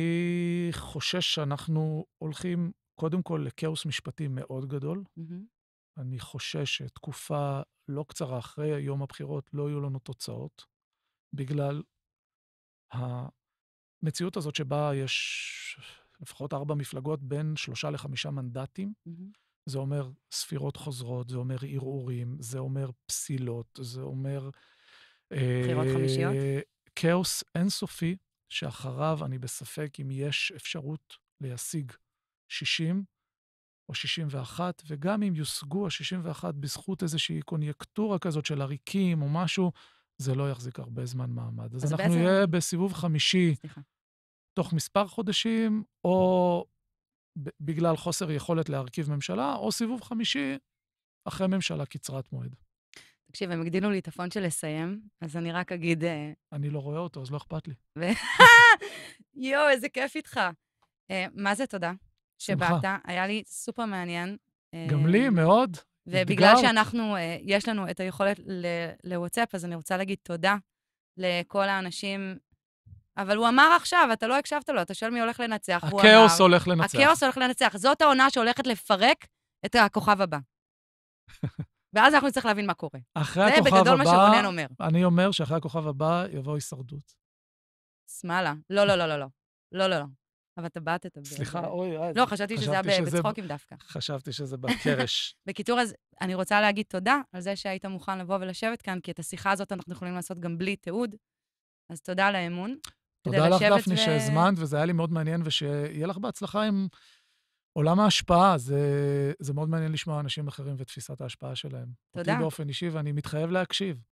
חושש שאנחנו הולכים קודם כל לכאוס משפטי מאוד גדול. אני חושש שתקופה לא קצרה אחרי יום הבחירות לא יהיו לנו תוצאות, בגלל המציאות הזאת שבה יש לפחות ארבע מפלגות בין שלושה לחמישה מנדטים. Mm-hmm. זה אומר ספירות חוזרות, זה אומר ערעורים, זה אומר פסילות, זה אומר... בחירות אה, חמישיות? כאוס אינסופי, שאחריו אני בספק אם יש אפשרות להשיג 60, או 61, וגם אם יושגו ה-61 בזכות איזושהי קונייקטורה כזאת של עריקים או משהו, זה לא יחזיק הרבה זמן מעמד. אז, אז אנחנו נהיה בעצם... בסיבוב חמישי, סליחה. תוך מספר חודשים, או בגלל חוסר יכולת להרכיב ממשלה, או סיבוב חמישי אחרי ממשלה קצרת מועד. תקשיב, הם הגדילו לי את הפון של לסיים, אז אני רק אגיד... אה, אני לא רואה אותו, אז לא אכפת לי. יואו, איזה כיף איתך. אה, מה זה תודה? שבאת, היה לי סופר מעניין. גם לי, אה, מאוד. ובגלל שאנחנו, אה, יש לנו את היכולת לוואטסאפ, אז אני רוצה להגיד תודה לכל האנשים אבל הוא אמר עכשיו, אתה לא הקשבת לו, אתה שואל מי הולך לנצח. הכאוס הולך לנצח. הכאוס הולך לנצח. זאת העונה שהולכת לפרק את הכוכב הבא. ואז אנחנו נצטרך להבין מה קורה. אחרי הכוכב הבא... זה בגדול מה שרונן אומר. אני אומר שאחרי הכוכב הבא יבוא הישרדות. שמאלה. לא, לא, לא, לא. לא, לא, לא. לא. אבל טבעת את הבן. סליחה, אוי, אוי. לא, חשבתי שזה היה בצחוקים דווקא. חשבתי שזה בקרש. בקיצור, אז אני רוצה להגיד תודה על זה שהיית מוכן לבוא ולשבת כאן, כי את השיחה הזאת אנחנו יכולים לעשות גם בלי תיעוד. אז תודה על האמון. תודה לך, דפני, שהזמנת, וזה היה לי מאוד מעניין, ושיהיה לך בהצלחה עם עולם ההשפעה. זה מאוד מעניין לשמוע אנשים אחרים ותפיסת ההשפעה שלהם. תודה. אותי באופן אישי, ואני מתחייב להקשיב.